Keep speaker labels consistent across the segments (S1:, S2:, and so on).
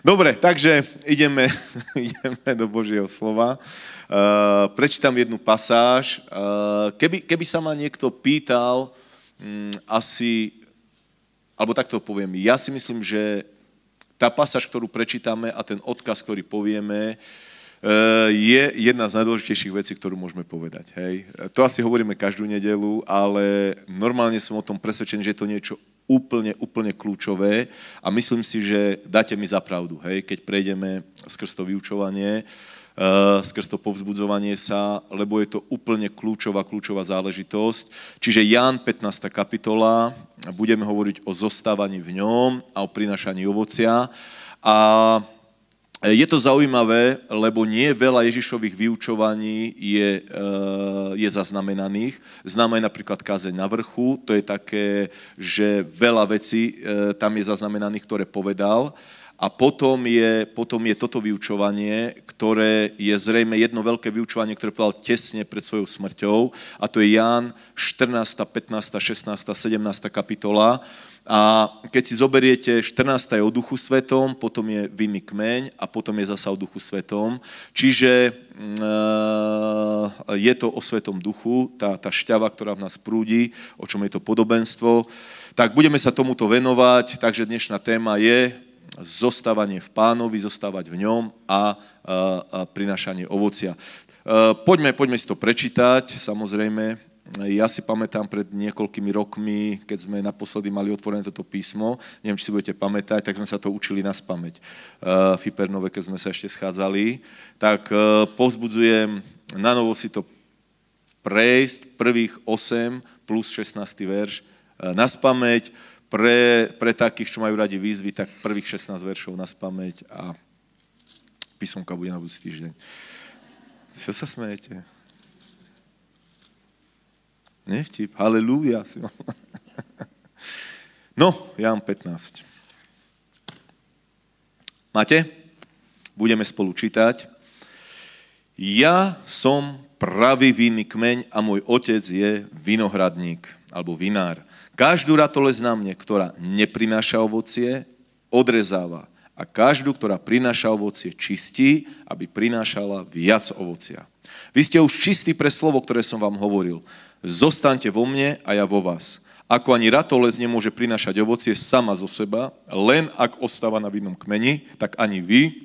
S1: Dobre, takže ideme, ideme do Božieho slova. Uh, prečítam jednu pasáž. Uh, keby, keby sa ma niekto pýtal, um, asi, alebo takto poviem, ja si myslím, že tá pasáž, ktorú prečítame a ten odkaz, ktorý povieme, uh, je jedna z najdôležitejších vecí, ktorú môžeme povedať. Hej? To asi hovoríme každú nedelu, ale normálne som o tom presvedčený, že je to niečo úplne, úplne kľúčové a myslím si, že dáte mi zapravdu hej, keď prejdeme skrz to vyučovanie, uh, skrz to povzbudzovanie sa, lebo je to úplne kľúčová, kľúčová záležitosť. Čiže Ján 15. kapitola, budeme hovoriť o zostávaní v ňom a o prinašaní ovocia a E, je to zaujímavé, lebo nie veľa Ježišových vyučovaní je, e, je zaznamenaných. Známe je napríklad kazeň na vrchu, to je také, že veľa vecí e, tam je zaznamenaných, ktoré povedal. A potom je, potom je toto vyučovanie, ktoré je zrejme jedno veľké vyučovanie, ktoré povedal tesne pred svojou smrťou. A to je Ján 14., 15., 16., 17. kapitola. A keď si zoberiete, 14. je o duchu svetom, potom je vinný kmeň a potom je zasa o duchu svetom. Čiže mm, e, je to o svetom duchu, tá, tá šťava, ktorá v nás prúdi, o čom je to podobenstvo. Tak budeme sa tomuto venovať, takže dnešná téma je zostávanie v pánovi, zostávať v ňom a, a prinašanie ovocia. E, poďme, poďme si to prečítať, samozrejme. Ja si pamätám pred niekoľkými rokmi, keď sme naposledy mali otvorené toto písmo, neviem, či si budete pamätať, tak sme sa to učili na spameť. E, v Hypernove, keď sme sa ešte schádzali, tak e, povzbudzujem na novo si to prejsť, prvých 8 plus 16. verš na spameť, pre, pre takých, čo majú radi výzvy, tak prvých 16 veršov na spameť a písomka bude na budúci týždeň. Čo sa smejete? Nevtip, halleluja. No, ja mám 15. Máte? Budeme spolu čítať. Ja som pravý vinný kmeň a môj otec je vinohradník alebo vinár. Každú ratolesť na mne, ktorá neprináša ovocie, odrezáva. A každú, ktorá prináša ovocie, čistí, aby prinášala viac ovocia. Vy ste už čistí pre slovo, ktoré som vám hovoril. Zostaňte vo mne a ja vo vás. Ako ani ratolesť nemôže prinášať ovocie sama zo seba, len ak ostáva na vinnom kmeni, tak ani vy,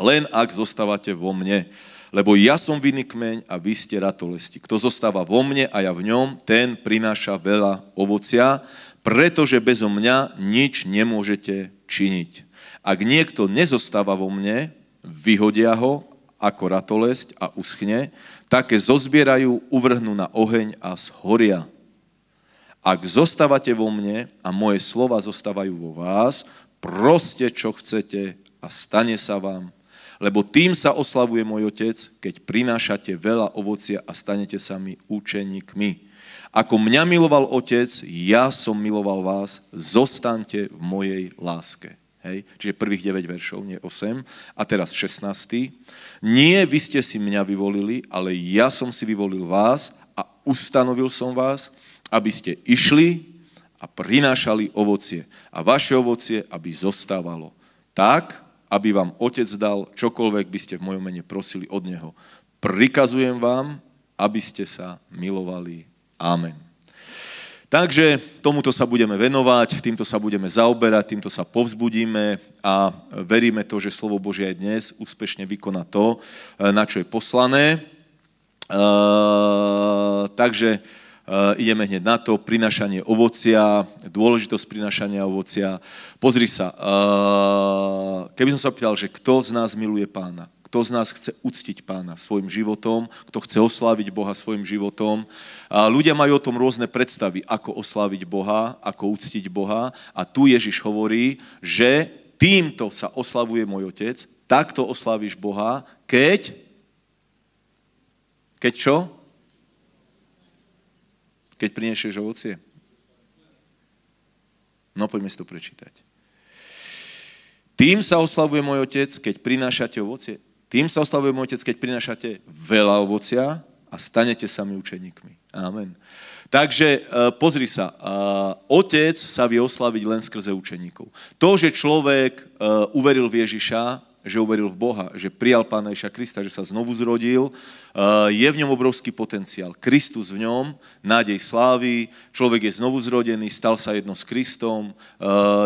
S1: len ak zostávate vo mne lebo ja som vinný kmeň a vy ste ratolesti. Kto zostáva vo mne a ja v ňom, ten prináša veľa ovocia, pretože bezo mňa nič nemôžete činiť. Ak niekto nezostáva vo mne, vyhodia ho ako ratolesť a uschne, také zozbierajú, uvrhnú na oheň a zhoria. Ak zostávate vo mne a moje slova zostávajú vo vás, proste čo chcete a stane sa vám lebo tým sa oslavuje môj otec, keď prinášate veľa ovocia a stanete sa mi učeníkmi. Ako mňa miloval otec, ja som miloval vás, zostaňte v mojej láske. Hej? Čiže prvých 9 veršov, nie 8. A teraz 16. Nie vy ste si mňa vyvolili, ale ja som si vyvolil vás a ustanovil som vás, aby ste išli a prinášali ovocie. A vaše ovocie, aby zostávalo. Tak, aby vám Otec dal čokoľvek by ste v mojom mene prosili od Neho. Prikazujem vám, aby ste sa milovali. Amen. Takže tomuto sa budeme venovať, týmto sa budeme zaoberať, týmto sa povzbudíme a veríme to, že Slovo Božie aj dnes úspešne vykoná to, na čo je poslané. Uh, takže Eh, ideme hneď na to, prinašanie ovocia, dôležitosť prinašania ovocia. Pozri sa, eh, keby som sa pýtal, že kto z nás miluje pána, kto z nás chce uctiť pána svojim životom, kto chce osláviť Boha svojim životom. Eh, ľudia majú o tom rôzne predstavy, ako osláviť Boha, ako uctiť Boha. A tu Ježiš hovorí, že týmto sa oslavuje môj otec, takto osláviš Boha, keď... Keď čo? keď prinešieš ovocie? No poďme si to prečítať. Tým sa oslavuje môj otec, keď prinášate ovocie. Tým sa oslavuje môj otec, keď prinášate veľa ovocia a stanete sami učeníkmi. Amen. Takže e, pozri sa, e, otec sa vie oslaviť len skrze učeníkov. To, že človek e, uveril v Ježiša, že uveril v Boha, že prijal Pána Ježa Krista, že sa znovu zrodil, eh, je v ňom obrovský potenciál. Kristus v ňom, nádej slávy, človek je znovu zrodený, stal sa jedno s Kristom, eh,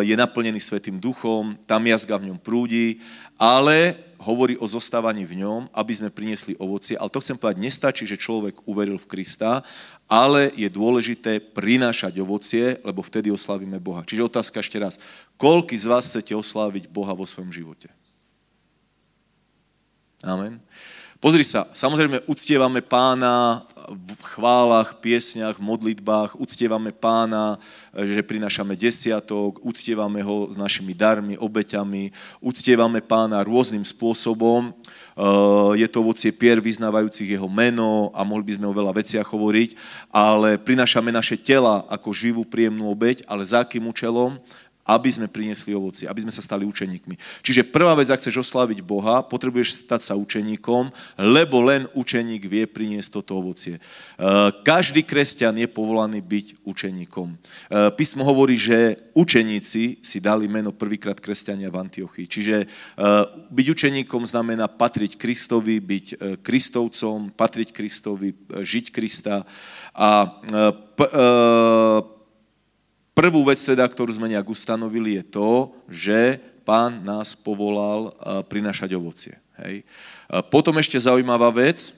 S1: je naplnený Svetým duchom, tam jazga v ňom prúdi, ale hovorí o zostávaní v ňom, aby sme priniesli ovocie. Ale to chcem povedať, nestačí, že človek uveril v Krista, ale je dôležité prinášať ovocie, lebo vtedy oslavíme Boha. Čiže otázka ešte raz, koľko z vás chcete osláviť Boha vo svojom živote? Amen. Pozri sa, samozrejme uctievame pána v chválach, piesniach, modlitbách, uctievame pána, že prinášame desiatok, uctievame ho s našimi darmi, obeťami, uctievame pána rôznym spôsobom. Eh, je to ovocie pier vyznávajúcich jeho meno a mohli by sme o veľa veciach hovoriť, ale prinášame naše tela ako živú, príjemnú obeť, ale za akým účelom? aby sme priniesli ovoci, aby sme sa stali učeníkmi. Čiže prvá vec, ak chceš oslaviť Boha, potrebuješ stať sa učeníkom, lebo len učeník vie priniesť toto ovocie. E, každý kresťan je povolaný byť učeníkom. E, písmo hovorí, že učeníci si dali meno prvýkrát kresťania v Antiochii. Čiže e, byť učeníkom znamená patriť Kristovi, byť Kristovcom, patriť Kristovi, žiť Krista. A Prvú vec teda, ktorú sme nejak ustanovili, je to, že pán nás povolal e, prinašať ovocie. Hej. E, potom ešte zaujímavá vec,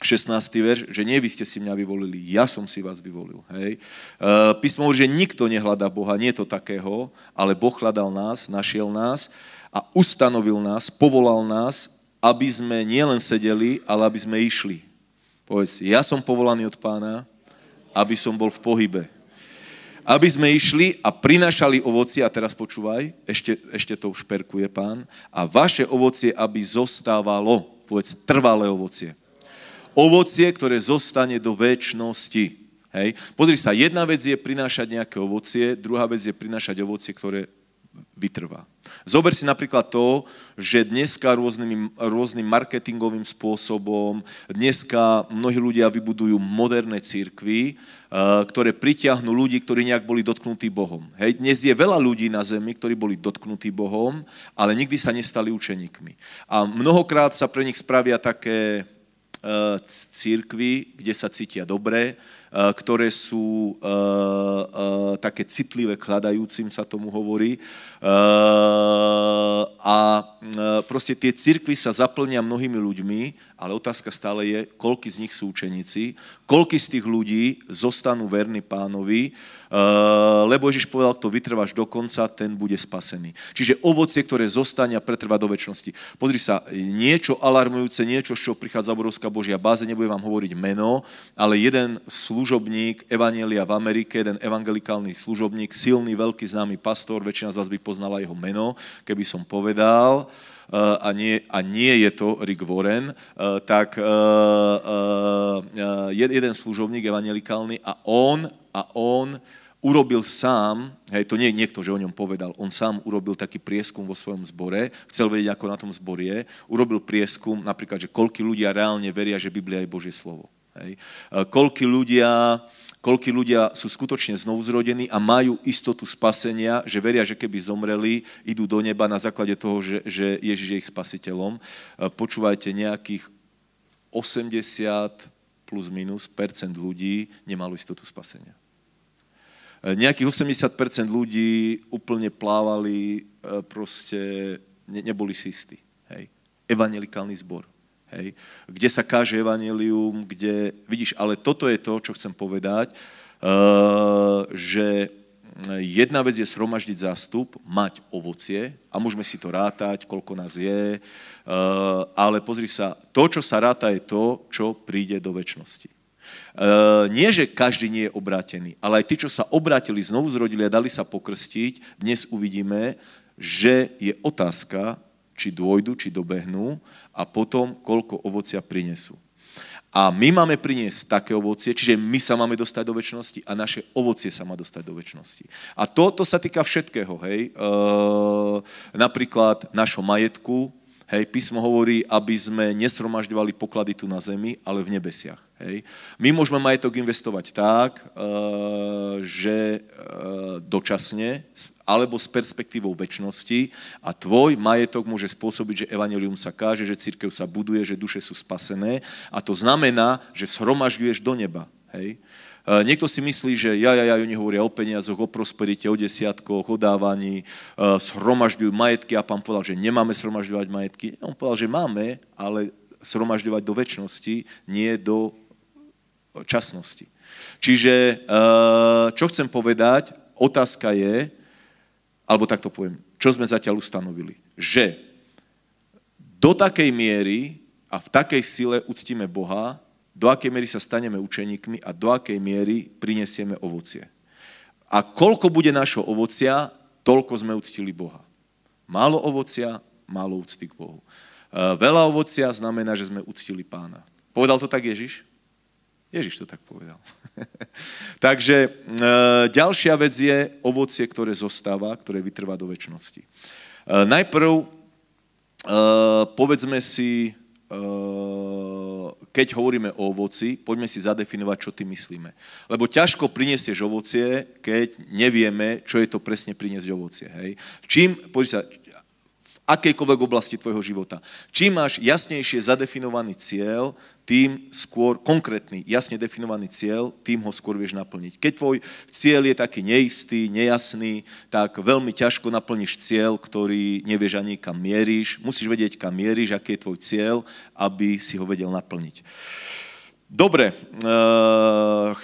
S1: 16. verš, že nie vy ste si mňa vyvolili, ja som si vás vyvolil. Hej. E, písmo hovorí, že nikto nehľadá Boha, nie je to takého, ale Boh hľadal nás, našiel nás a ustanovil nás, povolal nás, aby sme nielen sedeli, ale aby sme išli. Povedz, ja som povolaný od pána, aby som bol v pohybe aby sme išli a prinašali ovocie a teraz počúvaj, ešte, ešte to už perkuje pán, a vaše ovocie, aby zostávalo, povedz, trvalé ovocie. Ovocie, ktoré zostane do väčšnosti. Hej. Pozri sa, jedna vec je prinášať nejaké ovocie, druhá vec je prinášať ovocie, ktoré vytrvá. Zober si napríklad to, že dneska rôznym, rôznym marketingovým spôsobom, dneska mnohí ľudia vybudujú moderné církvy, eh, ktoré pritiahnu ľudí, ktorí nejak boli dotknutí Bohom. Hej, dnes je veľa ľudí na zemi, ktorí boli dotknutí Bohom, ale nikdy sa nestali učeníkmi. A mnohokrát sa pre nich spravia také eh, církvy, kde sa cítia dobre, Eh, ktoré sú eh, eh, také citlivé, kladajúcim sa tomu hovorí. A proste tie cirkvy sa zaplnia mnohými ľuďmi, ale otázka stále je, koľky z nich sú učeníci, koľky z tých ľudí zostanú verní pánovi, lebo Ježiš povedal, kto vytrváš do konca, ten bude spasený. Čiže ovocie, ktoré zostane a pretrvá do väčšnosti. Pozri sa, niečo alarmujúce, niečo, z čoho prichádza obrovská Božia báze, nebudem vám hovoriť meno, ale jeden slu- služobník Evanielia v Amerike, jeden evangelikálny služobník, silný, veľký, známy pastor, väčšina z vás by poznala jeho meno, keby som povedal, eh, a nie, a nie je to Rick Warren, eh, tak eh, jeden služobník evangelikálny a on, a on urobil sám, hej, to nie je niekto, že o ňom povedal, on sám urobil taký prieskum vo svojom zbore, chcel vedieť, ako na tom zbor je, urobil prieskum napríklad, že koľko ľudia reálne veria, že Biblia je Božie slovo. Hej. E, koľky ľudia koľky ľudia sú skutočne znovuzrodení a majú istotu spasenia, že veria, že keby zomreli, idú do neba na základe toho, že, že Ježiš je ich spasiteľom. E, počúvajte, nejakých 80 plus minus percent ľudí nemalo istotu spasenia. E, nejakých 80% ľudí úplne plávali, proste neboli si istí. Evangelikálny zbor. Hej? Kde sa káže evanelium, kde... Vidíš, ale toto je to, čo chcem povedať, eh, že eh, jedna vec je shromaždiť zástup, mať ovocie a môžeme si to rátať, koľko nás je, eh, ale pozri sa, to, čo sa ráta, je to, čo príde do väčšnosti. Nie, že každý nie je obrátený, ale aj tí, čo sa obrátili, znovu zrodili a dali sa pokrstiť, dnes uvidíme, že je otázka, či dôjdu, či dobehnú a potom koľko ovocia prinesú. A my máme priniesť také ovocie, čiže my sa máme dostať do väčšnosti a naše ovocie sa má dostať do väčšnosti. A toto to sa týka všetkého, hej. E, napríklad našho majetku, Hej, písmo hovorí, aby sme nesromažďovali poklady tu na zemi, ale v nebesiach. Hej. My môžeme majetok investovať tak, eh, že eh, dočasne, alebo s perspektívou väčšnosti a tvoj majetok môže spôsobiť, že evanelium sa káže, že církev sa buduje, že duše sú spasené a to znamená, že shromažďuješ do neba. Hej. E, niekto si myslí, že ja, ja, ja, oni hovoria o peniazoch, o prosperite, o desiatkoch, o dávaní, e, shromažďujú majetky a pán povedal, že nemáme shromažďovať majetky. E, on povedal, že máme, ale shromažďovať do väčšnosti, nie do časnosti. Čiže čo chcem povedať, otázka je, alebo takto poviem, čo sme zatiaľ ustanovili, že do takej miery a v takej sile uctíme Boha, do akej miery sa staneme učeníkmi a do akej miery prinesieme ovocie. A koľko bude našho ovocia, toľko sme uctili Boha. Málo ovocia, málo úcty k Bohu. E, veľa ovocia znamená, že sme uctili pána. Povedal to tak Ježiš? Ježiš to tak povedal. Takže e, ďalšia vec je ovocie, ktoré zostáva, ktoré vytrvá do väčšnosti. E, najprv e, povedzme si Ehm, keď hovoríme o ovoci, poďme si zadefinovať, čo tým myslíme. Lebo ťažko priniesieš ovocie, keď nevieme, čo je to presne priniesť ovocie. Hej? Čím, sa, v akejkoľvek oblasti tvojho života. Čím máš jasnejšie zadefinovaný cieľ, tým skôr konkrétny, jasne definovaný cieľ, tým ho skôr vieš naplniť. Keď tvoj cieľ je taký neistý, nejasný, tak veľmi ťažko naplníš cieľ, ktorý nevieš ani kam mieríš. Musíš vedieť, kam mieríš, aký je tvoj cieľ, aby si ho vedel naplniť. Dobre, eh, eh,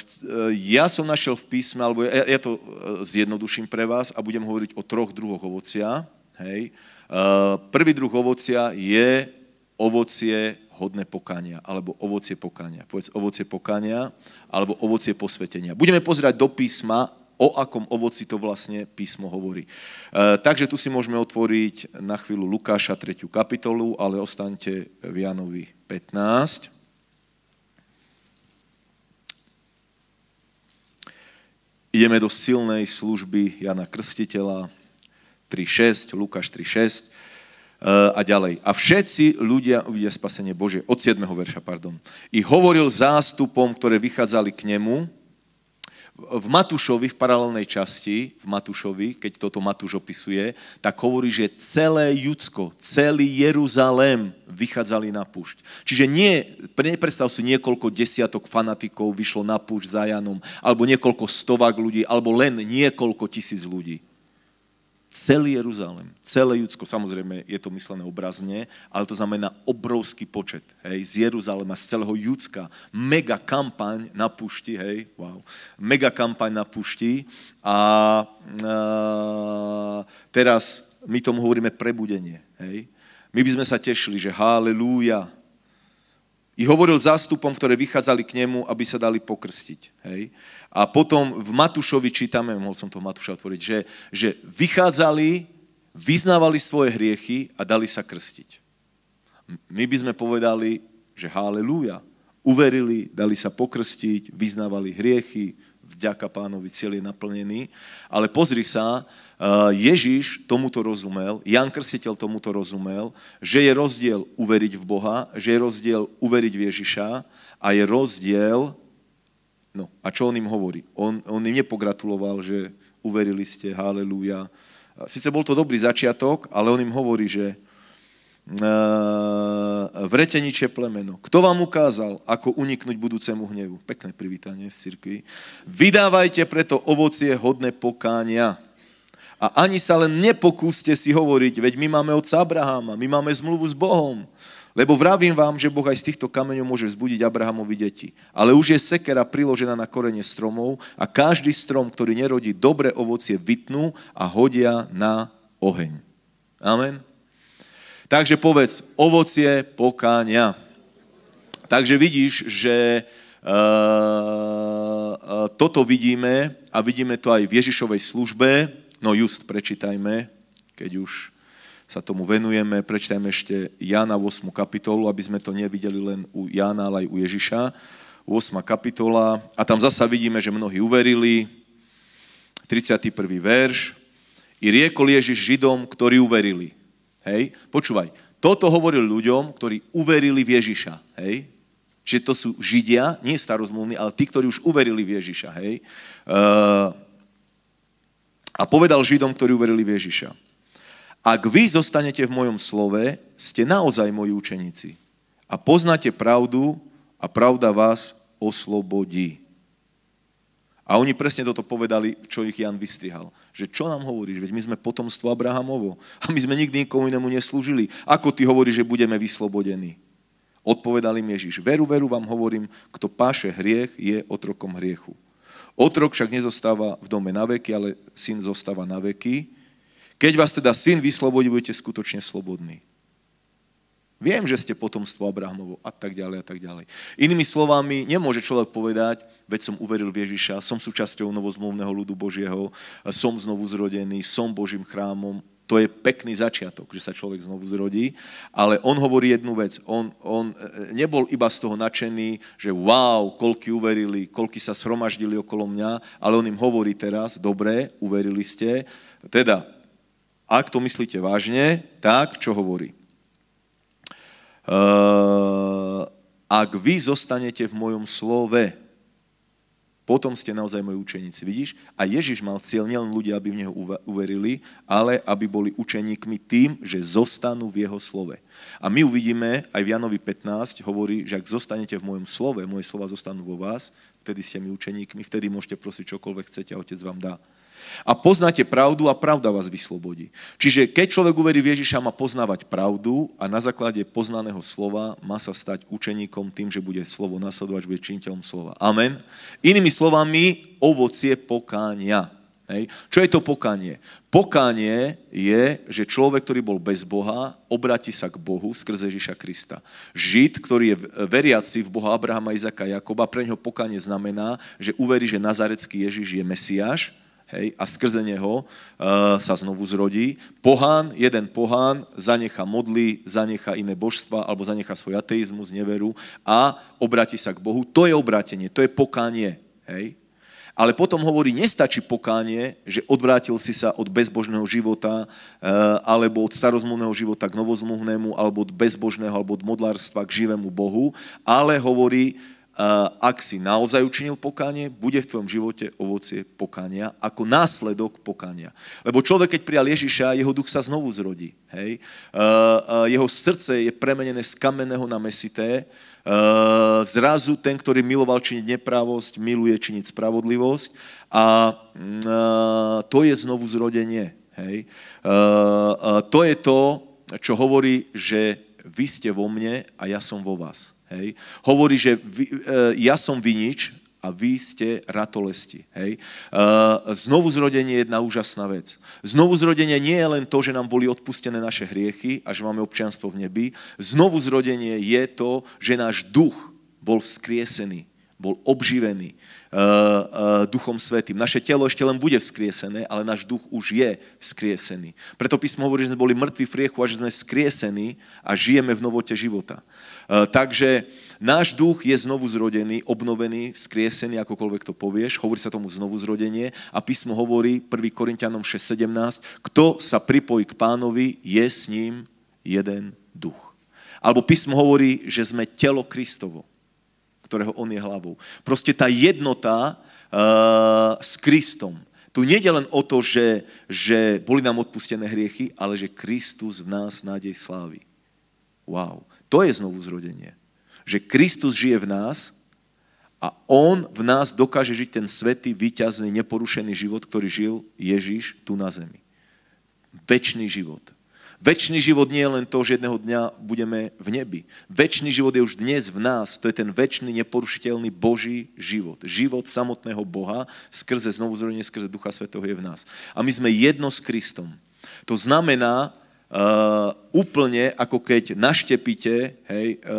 S1: ja som našiel v písme, alebo ja, to eh, zjednoduším pre vás a budem hovoriť o troch druhoch ovocia. Hej. Prvý druh ovocia je ovocie hodné pokania, alebo ovocie pokania. Povedz ovocie pokania, alebo ovocie posvetenia. Budeme pozerať do písma, o akom ovoci to vlastne písmo hovorí. E, takže tu si môžeme otvoriť na chvíľu Lukáša 3. kapitolu, ale ostaňte v Janovi 15. Ideme do silnej služby Jana Krstiteľa 3.6, Lukáš 3.6. Eh, a ďalej. A všetci ľudia uvidia spasenie Bože. Od 7. verša, pardon. I hovoril zástupom, ktoré vychádzali k nemu, v Matúšovi, v paralelnej časti, v Matúšovi, keď toto Matúš opisuje, tak hovorí, že celé Judsko, celý Jeruzalém vychádzali na púšť. Čiže nie, nepredstav si niekoľko desiatok fanatikov vyšlo na púšť za Janom, alebo niekoľko stovák ľudí, alebo len niekoľko tisíc ľudí celý Jeruzalém, celé Judsko, samozrejme je to myslené obrazne, ale to znamená obrovský počet, hej, z Jeruzalema, z celého Judska, mega kampaň na pušti, hej, wow, mega kampaň na pušti a a teraz my tomu hovoríme prebudenie, hej. My by sme sa tešili, že halleluja, i hovoril zástupom, ktoré vychádzali k nemu, aby sa dali pokrstiť. Hej? A potom v Matúšovi čítame, mohol som to Matúša otvoriť, že, že vychádzali, vyznávali svoje hriechy a dali sa krstiť. My by sme povedali, že haleluja. Uverili, dali sa pokrstiť, vyznávali hriechy, vďaka pánovi, cieľ je naplnený. Ale pozri sa, e, Ježiš tomuto rozumel, Jan Krstiteľ tomuto rozumel, že je rozdiel uveriť v Boha, že je rozdiel uveriť v Ježiša a je rozdiel... No a čo on im hovorí? On, on im nepogratuloval, že uverili ste, halleluja. Sice bol to dobrý začiatok, ale on im hovorí, že Eh, vreteniče plemeno. Kto vám ukázal, ako uniknúť budúcemu hnevu? Pekné privítanie v cirkvi. Vydávajte preto ovocie hodné pokánia. A ani sa len nepokúste si hovoriť, veď my máme otca Abraháma, my máme zmluvu s Bohom. Lebo vravím vám, že Boh aj z týchto kameňov môže vzbudiť Abrahamovi deti. Ale už je sekera priložená na korene stromov a každý strom, ktorý nerodí dobre ovocie, vytnú a hodia na oheň. Amen. Takže povedz, ovocie pokáňa. Takže vidíš, že eh, eh, toto vidíme a vidíme to aj v Ježišovej službe. No just prečítajme, keď už sa tomu venujeme, prečítajme ešte Jana 8. kapitolu, aby sme to nevideli len u Jana, ale aj u Ježiša. 8. kapitola a tam zasa vidíme, že mnohí uverili. 31. verš. I riekol Ježiš Židom, ktorí uverili. Hej? Počúvaj, toto hovoril ľuďom, ktorí uverili v Ježiša. Hej? Čiže to sú Židia, nie starozmluvní, ale tí, ktorí už uverili v Ježiša. Hej? Uh, a povedal Židom, ktorí uverili v Ježiša. Ak vy zostanete v mojom slove, ste naozaj moji učeníci. A poznáte pravdu a pravda vás oslobodí. A oni presne toto povedali, čo ich Jan vystrihal že čo nám hovoríš, veď my sme potomstvo Abrahamovo a my sme nikdy nikomu inému neslúžili. Ako ty hovoríš, že budeme vyslobodení? Odpovedal im Ježiš, veru, veru vám hovorím, kto páše hriech, je otrokom hriechu. Otrok však nezostáva v dome na veky, ale syn zostáva na veky. Keď vás teda syn vyslobodí, budete skutočne slobodní. Viem, že ste potomstvo Abrahamovo a tak ďalej a tak ďalej. Inými slovami, nemôže človek povedať, veď som uveril v Ježiša, som súčasťou novozmluvného ľudu Božieho, som znovu zrodený, som Božím chrámom. To je pekný začiatok, že sa človek znovu zrodí, ale on hovorí jednu vec. On, on e, e, nebol iba z toho nadšený, že wow, koľky uverili, koľky sa shromaždili okolo mňa, ale on im hovorí teraz, dobre, uverili ste, teda, ak to myslíte vážne, tak čo hovorí? Eh, ak vy zostanete v mojom slove, potom ste naozaj moji učeníci, vidíš? A Ježiš mal cieľ nielen ľudia, aby v Neho uverili, ale aby boli učeníkmi tým, že zostanú v Jeho slove. A my uvidíme, aj v Janovi 15 hovorí, že ak zostanete v mojom slove, moje slova zostanú vo vás, vtedy ste mi učeníkmi, vtedy môžete prosiť čokoľvek chcete a Otec vám dá. A poznáte pravdu a pravda vás vyslobodí. Čiže keď človek uverí v Ježiša, má poznávať pravdu a na základe poznaného slova má sa stať učeníkom tým, že bude slovo nasledovať, bude činiteľom slova. Amen. Inými slovami, ovocie pokánia. Hej. Čo je to pokánie? Pokánie je, že človek, ktorý bol bez Boha, obráti sa k Bohu skrze Ježiša Krista. Žid, ktorý je veriaci v Boha Abrahama, Izaka a Jakoba, pre neho pokánie znamená, že uverí, že Nazarecký Ježiš je Mesiáš, hej, a skrze neho e, sa znovu zrodí. Pohán, jeden pohán, zanecha modly, zanecha iné božstva, alebo zanecha svoj ateizmus, neveru a obráti sa k Bohu. To je obrátenie, to je pokánie. Hej. Ale potom hovorí, nestačí pokánie, že odvrátil si sa od bezbožného života, uh, alebo od starozmluvného života k novozmluvnému, alebo od bezbožného, alebo od modlárstva k živému Bohu, ale hovorí, Uh, ak si naozaj učinil pokánie, bude v tvojom živote ovocie pokania ako následok pokania. Lebo človek, keď prijal Ježiša, jeho duch sa znovu zrodí. Hej? Uh, uh, jeho srdce je premenené z kamenného na mesité. Zrazu ten, ktorý miloval činiť neprávosť, miluje činiť spravodlivosť. A mm, to je znovu zrodenie. Hej? To je to, čo hovorí, že vy ste vo mne a ja som vo vás. Hej. Hovorí, že vy, e, ja som vinič a vy ste ratolesti. Hej. E, znovu zrodenie je jedna úžasná vec. Znovu zrodenie nie je len to, že nám boli odpustené naše hriechy a že máme občianstvo v nebi. Znovu zrodenie je to, že náš duch bol vzkriesený, bol obživený, E, e, Duchom Svetým. Naše telo ešte len bude vzkriesené, ale náš duch už je vzkriesený. Preto písmo hovorí, že sme boli mŕtvi v riechu a že sme vzkriesení a žijeme v novote života. E, takže náš duch je znovu zrodený, obnovený, vzkriesený, akokoľvek to povieš. Hovorí sa tomu znovu zrodenie a písmo hovorí 1. Korintianom 6.17, kto sa pripojí k pánovi, je s ním jeden duch. Alebo písmo hovorí, že sme telo Kristovo ktorého on je hlavou. Proste tá jednota uh, s Kristom. Tu nie je len o to, že, že boli nám odpustené hriechy, ale že Kristus v nás nádej slávy. Wow. To je znovu zrodenie. Že Kristus žije v nás a On v nás dokáže žiť ten svetý, výťazný, neporušený život, ktorý žil Ježiš tu na zemi. Večný život. Večný život nie je len to, že jedného dňa budeme v nebi. Večný život je už dnes v nás. To je ten večný neporušiteľný Boží život. Život samotného Boha skrze znovuzrodenie, skrze Ducha Svetého je v nás. A my sme jedno s Kristom. To znamená, Uh, úplne ako keď naštepíte hej, uh,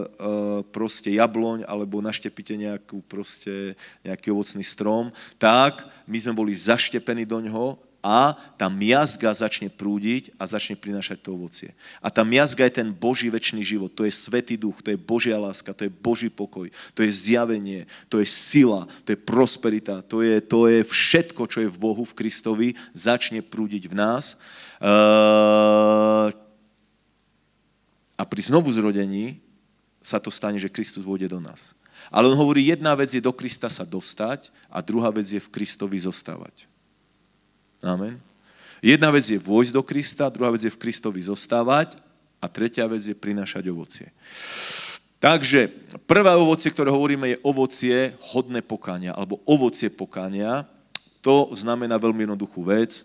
S1: uh, proste jabloň alebo naštepíte nejakú proste, nejaký ovocný strom, tak my sme boli zaštepení do ňoho a tá miazga začne prúdiť a začne prinašať to ovocie. A tá miazga je ten Boží väčší život, to je Svetý duch, to je Božia láska, to je Boží pokoj, to je zjavenie, to je sila, to je prosperita, to je, to je všetko, čo je v Bohu, v Kristovi, začne prúdiť v nás. Ehm, a pri znovu zrodení sa to stane, že Kristus vôjde do nás. Ale on hovorí, jedna vec je do Krista sa dostať a druhá vec je v Kristovi zostávať. Amen. Jedna vec je vôjsť do Krista, druhá vec je v Kristovi zostávať a tretia vec je prinášať ovocie. Takže prvé ovocie, ktoré hovoríme, je ovocie hodné pokania, alebo ovocie pokania. To znamená veľmi jednoduchú vec.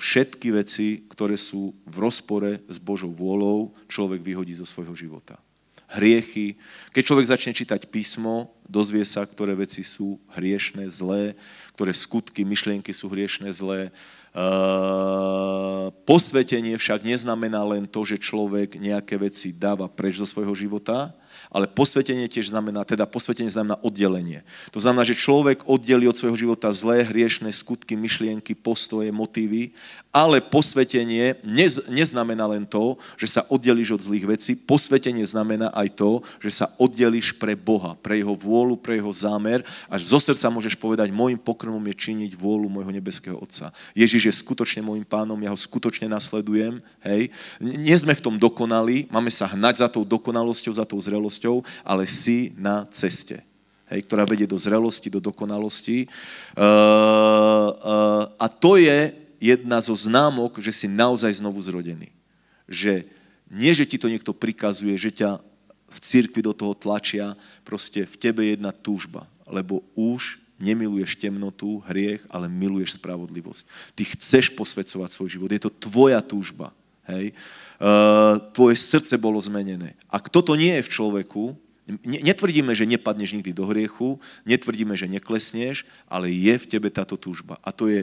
S1: Všetky veci, ktoré sú v rozpore s Božou vôľou, človek vyhodí zo svojho života. Hriechy. Keď človek začne čítať písmo, dozvie sa, ktoré veci sú hriešne, zlé, ktoré skutky, myšlienky sú hriešne, zlé, Ehm, posvetenie však neznamená len to, že človek nejaké veci dáva preč do svojho života, ale posvetenie tiež znamená, teda posvetenie znamená oddelenie. To znamená, že človek oddelí od svojho života zlé, hriešne skutky, myšlienky, postoje, motívy ale posvetenie nez, neznamená len to, že sa oddeliš od zlých vecí. Posvetenie znamená aj to, že sa oddeliš pre Boha, pre Jeho vôľu, pre Jeho zámer. Až zo srdca môžeš povedať, môjim pokrmom je činiť vôľu môjho nebeského Otca. Ježiš je skutočne môjim pánom, ja ho skutočne nasledujem. Hej. Nie sme v tom dokonali, máme sa hnať za tou dokonalosťou, za tou zrelosťou, ale si na ceste hej, ktorá vedie do zrelosti, do dokonalosti. Uh, uh, a to je jedna zo známok, že si naozaj znovu zrodený. Že nie, že ti to niekto prikazuje, že ťa v cirkvi do toho tlačia, proste v tebe je jedna túžba, lebo už nemiluješ temnotu, hriech, ale miluješ spravodlivosť. Ty chceš posvedcovať svoj život, je to tvoja túžba. Hej? tvoje srdce bolo zmenené. A kto nie je v človeku, netvrdíme, že nepadneš nikdy do hriechu, netvrdíme, že neklesneš, ale je v tebe táto túžba. A to je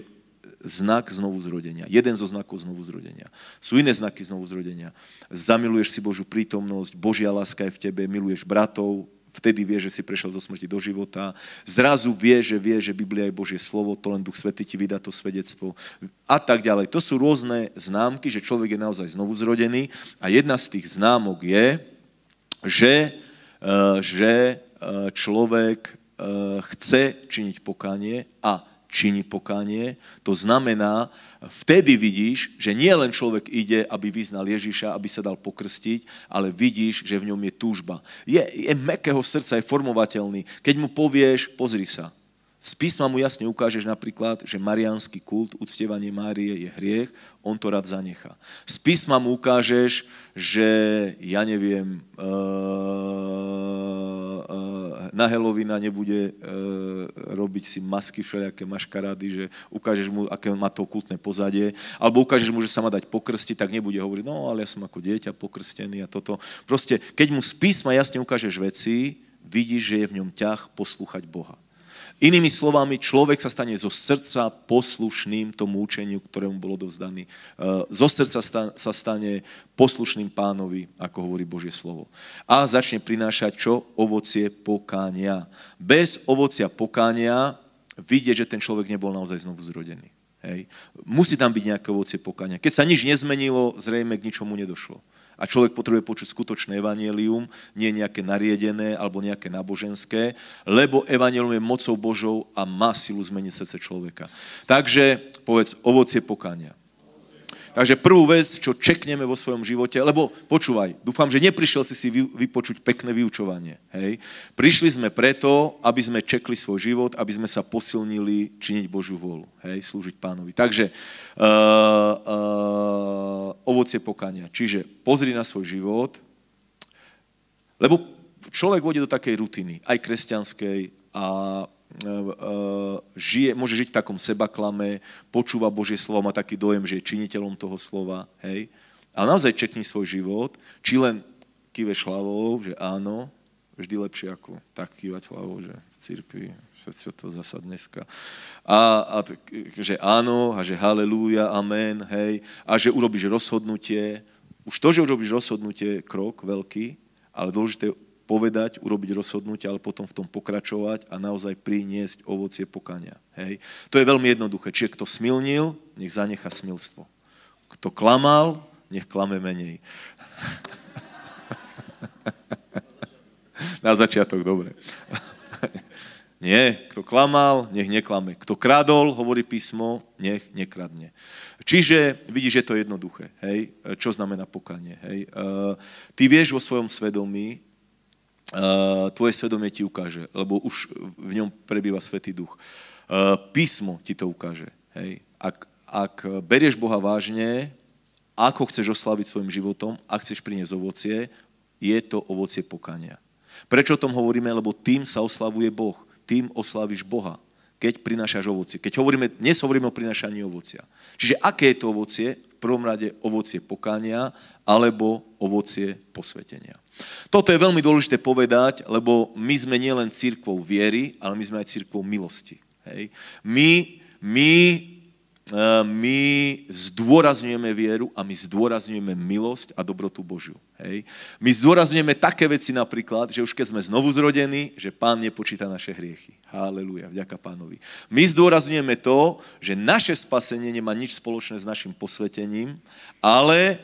S1: znak znovu zrodenia. Jeden zo znakov znovu zrodenia. Sú iné znaky znovu zrodenia. Zamiluješ si Božú prítomnosť, Božia láska je v tebe, miluješ bratov, vtedy vie, že si prešiel zo smrti do života. Zrazu vie, že vie, že Biblia je Božie slovo, to len Duch Svetý ti vydá to svedectvo a tak ďalej. To sú rôzne známky, že človek je naozaj znovu zrodený a jedna z tých známok je, že, eh, že eh, človek eh, chce činiť pokanie a čini pokánie. To znamená, vtedy vidíš, že nie len človek ide, aby vyznal Ježiša, aby sa dal pokrstiť, ale vidíš, že v ňom je túžba. Je, je mekého srdca, je formovateľný. Keď mu povieš, pozri sa, z písma mu jasne ukážeš napríklad, že Marianský kult, uctievanie Márie je hriech, on to rád zanechá. Z písma mu ukážeš, že ja neviem, uh, uh, na Helovina nebude uh, robiť si masky všelijaké maškarády, že ukážeš mu, aké má to kultné pozadie, alebo ukážeš mu, že sa má dať pokrstiť, tak nebude hovoriť, no ale ja som ako dieťa pokrstený a toto. Proste, keď mu z písma jasne ukážeš veci, vidíš, že je v ňom ťah poslúchať Boha. Inými slovami, človek sa stane zo srdca poslušným tomu učeniu, ktorému bolo dovzdaný. E, zo srdca sa stane poslušným pánovi, ako hovorí Božie slovo. A začne prinášať čo? Ovocie pokánia. Bez ovocia pokánia vidieť, že ten človek nebol naozaj znovu zrodený. Hej. Musí tam byť nejaké ovocie pokánia. Keď sa nič nezmenilo, zrejme k ničomu nedošlo. A človek potrebuje počuť skutočné evanelium, nie nejaké nariedené alebo nejaké náboženské, lebo evanelium je mocou Božou a má silu zmeniť srdce človeka. Takže povedz ovocie pokania. Takže prvú vec, čo čekneme vo svojom živote, lebo počúvaj, dúfam, že neprišiel si si vypočuť pekné vyučovanie. Hej? Prišli sme preto, aby sme čekli svoj život, aby sme sa posilnili činiť Božiu vôľu, hej? slúžiť pánovi. Takže uh, ovocie pokania. Čiže pozri na svoj život, lebo človek vôjde do takej rutiny, aj kresťanskej, a e, e, žije, môže žiť v takom sebaklame, počúva Božie slovo, má taký dojem, že je činiteľom toho slova, hej. Ale naozaj čekni svoj život, či len kýveš hlavou, že áno, vždy lepšie ako tak kývať hlavou, že církvi, čo to zasa dneska. A, a že áno, a že halelúja, amen, hej, a že urobíš rozhodnutie. Už to, že urobíš rozhodnutie, krok veľký, ale dôležité povedať, urobiť rozhodnutie, ale potom v tom pokračovať a naozaj priniesť ovocie pokania. Hej. To je veľmi jednoduché. Čiže kto smilnil, nech zanecha smilstvo. Kto klamal, nech klame menej. Na začiatok, dobre. Nie, kto klamal, nech neklame. Kto kradol, hovorí písmo, nech nekradne. Čiže vidíš, že to je jednoduché, hej, e, čo znamená pokanie, hej. Uh, ty vieš vo svojom svedomí, uh, tvoje svedomie ti ukáže, lebo už v ňom prebýva Svetý Duch. Uh, písmo ti to ukáže, hej. Ak, ak berieš Boha vážne, ako chceš oslaviť svojim životom, ak chceš priniesť ovocie, je to ovocie pokania. Prečo o tom hovoríme? Lebo tým sa oslavuje Boh tým osláviš Boha, keď prinášaš ovocie. Keď hovoríme, dnes hovoríme o prinášaní ovocia. Čiže aké je to ovocie? V prvom rade ovocie pokania, alebo ovocie posvetenia. Toto je veľmi dôležité povedať, lebo my sme nielen církvou viery, ale my sme aj církvou milosti. Hej? My, my Ehm, my zdôrazňujeme vieru a my zdôrazňujeme milosť a dobrotu Božiu. Hej. My zdôrazňujeme také veci napríklad, že už keď sme znovu zrodení, že Pán nepočíta naše hriechy. Haleluja, vďaka Pánovi. My zdôrazňujeme to, že naše spasenie nemá nič spoločné s našim posvetením, ale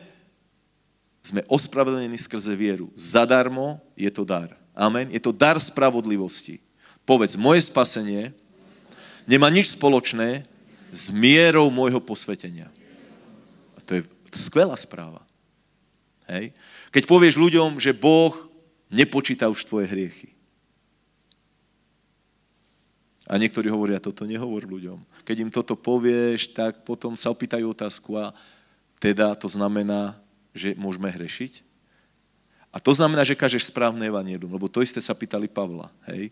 S1: sme ospravedlení skrze vieru. Zadarmo je to dar. Amen. Je to dar spravodlivosti. Povedz, moje spasenie nemá nič spoločné s mierou môjho posvetenia. A to je skvelá správa. Hej? Keď povieš ľuďom, že Boh nepočíta už tvoje hriechy. A niektorí hovoria, toto nehovor ľuďom. Keď im toto povieš, tak potom sa opýtajú otázku a teda to znamená, že môžeme hrešiť? A to znamená, že kažeš správne evanielum, lebo to isté sa pýtali Pavla, hej?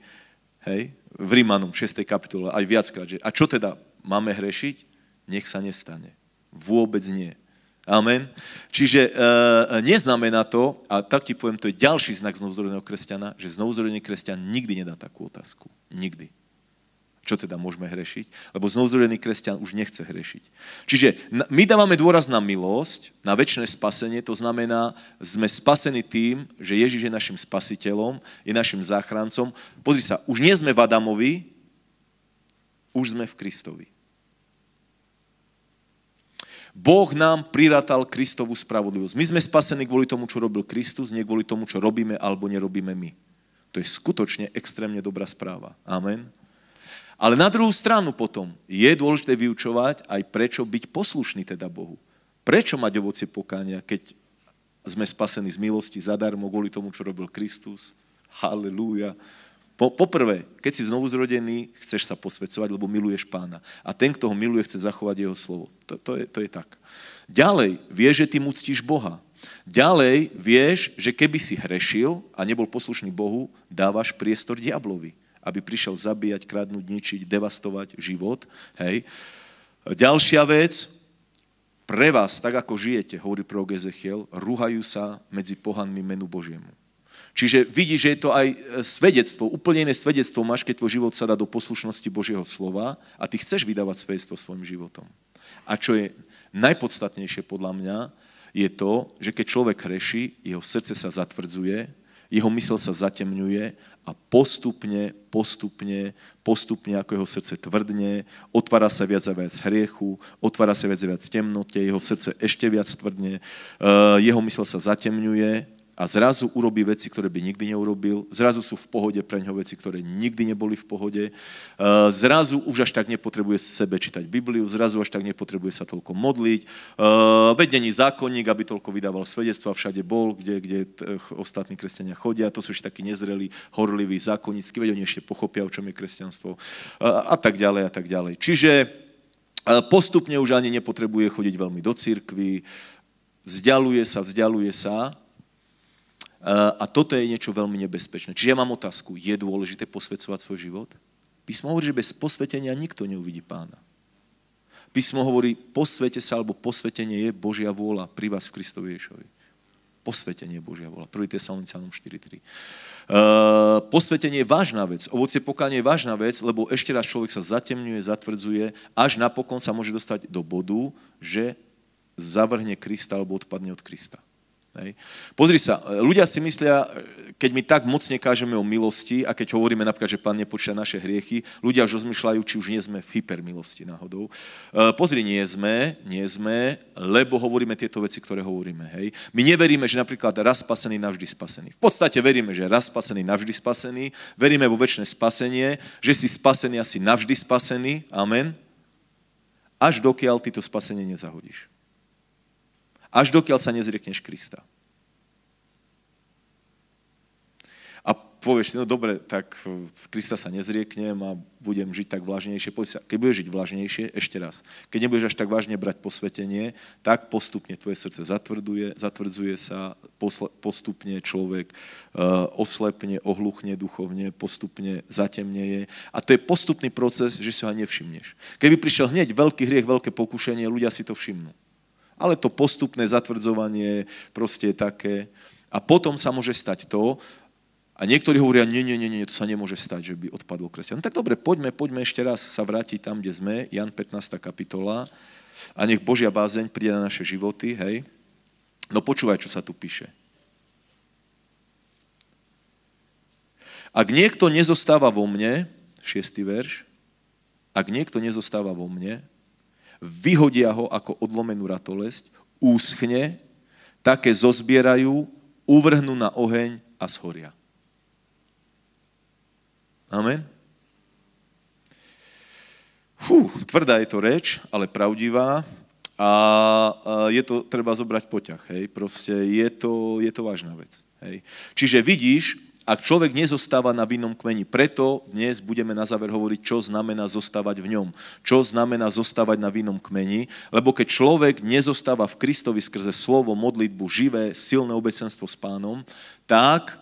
S1: Hej? V Rímanom 6. kapitole, aj viackrát, že a čo teda máme hrešiť? Nech sa nestane. Vôbec nie. Amen. Čiže e, e, neznamená to, a tak ti poviem, to je ďalší znak znovuzrodeného kresťana, že znovuzrodený kresťan nikdy nedá takú otázku. Nikdy. Čo teda môžeme hrešiť? Lebo znovuzrodený kresťan už nechce hrešiť. Čiže my dávame dôraz na milosť, na väčšie spasenie, to znamená, sme spasení tým, že Ježiš je našim spasiteľom, je našim záchrancom. Pozri sa, už nie sme v Adamovi, už sme v Kristovi. Boh nám priratal Kristovú spravodlivosť. My sme spasení kvôli tomu, čo robil Kristus, nie kvôli tomu, čo robíme alebo nerobíme my. To je skutočne extrémne dobrá správa. Amen. Ale na druhú stranu potom je dôležité vyučovať aj prečo byť poslušný teda Bohu. Prečo mať ovocie pokánia, keď sme spasení z milosti zadarmo kvôli tomu, čo robil Kristus. Halelúja. Po, poprvé, keď si znovu zrodený, chceš sa posvedcovať, lebo miluješ pána. A ten, kto ho miluje, chce zachovať jeho slovo. To, to, je, to je tak. Ďalej, vieš, že ty mu ctíš Boha. Ďalej vieš, že keby si hrešil a nebol poslušný Bohu, dávaš priestor diablovi, aby prišiel zabíjať, kradnúť, ničiť, devastovať život. Hej. Ďalšia vec, pre vás, tak ako žijete, hovorí prorok Ezechiel, rúhajú sa medzi pohanmi menu Božiemu. Čiže vidíš, že je to aj e, svedectvo, úplne iné svedectvo máš, keď tvoj život sa dá do poslušnosti Božieho slova a ty chceš vydávať svedectvo svojim životom. A čo je najpodstatnejšie podľa mňa, je to, že keď človek reší, jeho srdce sa zatvrdzuje, jeho mysel sa zatemňuje a postupne, postupne, postupne, ako jeho srdce tvrdne, otvára sa viac a viac hriechu, otvára sa viac a viac temnote, jeho srdce ešte viac tvrdne, e, jeho mysel sa zatemňuje a zrazu urobí veci, ktoré by nikdy neurobil, zrazu sú v pohode pre ňo veci, ktoré nikdy neboli v pohode, e, zrazu už až tak nepotrebuje sebe čítať Bibliu, zrazu až tak nepotrebuje sa toľko modliť, e, vedení zákonník, aby toľko vydával svedectva, všade bol, kde, kde e, ostatní kresťania chodia, to sú ešte takí nezrelí, horliví zákonnícky, veď oni ešte pochopia, o čom je kresťanstvo a tak ďalej a tak ďalej. Čiže postupne už ani nepotrebuje chodiť veľmi do církvy, vzdialuje sa, vzdialuje sa, a toto je niečo veľmi nebezpečné. Čiže ja mám otázku, je dôležité posvedcovať svoj život? Písmo hovorí, že bez posvetenia nikto neuvidí pána. Písmo hovorí, posvete sa, alebo posvetenie je Božia vôľa pri vás v Kristovi Ježovi. Posvetenie je Božia vôľa. 1. Tesalonicánom 4.3. Uh, posvetenie je vážna vec. Ovocie pokánie je vážna vec, lebo ešte raz človek sa zatemňuje, zatvrdzuje, až napokon sa môže dostať do bodu, že zavrhne Krista alebo odpadne od Krista. Hej. Pozri sa, e, ľudia si myslia, e, keď my tak mocne kážeme o milosti a keď hovoríme napríklad, že pán nepočíta naše hriechy, ľudia už rozmýšľajú, či už nie sme v hypermilosti náhodou. E, pozri, nie sme, nie sme, lebo hovoríme tieto veci, ktoré hovoríme. Hej. My neveríme, že napríklad raz spasený, navždy spasený. V podstate veríme, že raz spasený, navždy spasený. Veríme vo väčšie spasenie, že si spasený asi navždy spasený. Amen. Až dokiaľ ty to spasenie nezahodíš až dokiaľ sa nezriekneš Krista. A povieš si, no dobre, tak Krista sa nezrieknem a budem žiť tak vlažnejšie. sa, keď budeš žiť vlažnejšie, ešte raz, keď nebudeš až tak vážne brať posvetenie, tak postupne tvoje srdce zatvrduje, zatvrdzuje sa, posle, postupne človek uh, oslepne, ohluchne duchovne, postupne zatemneje. A to je postupný proces, že si ho nevšimneš. Keby prišiel hneď veľký hriech, veľké pokušenie, ľudia si to všimnú. Ale to postupné zatvrdzovanie proste je také. A potom sa môže stať to, a niektorí hovoria, nie, nie, nie, nie, to sa nemôže stať, že by odpadlo kresťan. No tak dobre, poďme, poďme ešte raz sa vrátiť tam, kde sme, Jan 15. kapitola, a nech Božia bázeň príde na naše životy, hej. No počúvaj, čo sa tu píše. Ak niekto nezostáva vo mne, šiestý verš, ak niekto nezostáva vo mne Vyhodia ho ako odlomenú ratolesť, úschne, také zozbierajú, uvrhnú na oheň a zhoria. Amen. Fú, tvrdá je to reč, ale pravdivá. A je to, treba zobrať poťah, hej. Proste je to, je to vážna vec. Hej. Čiže vidíš, ak človek nezostáva na vinnom kmeni. Preto dnes budeme na záver hovoriť, čo znamená zostávať v ňom. Čo znamená zostávať na vinnom kmeni. Lebo keď človek nezostáva v Kristovi skrze slovo, modlitbu, živé, silné obecenstvo s pánom, tak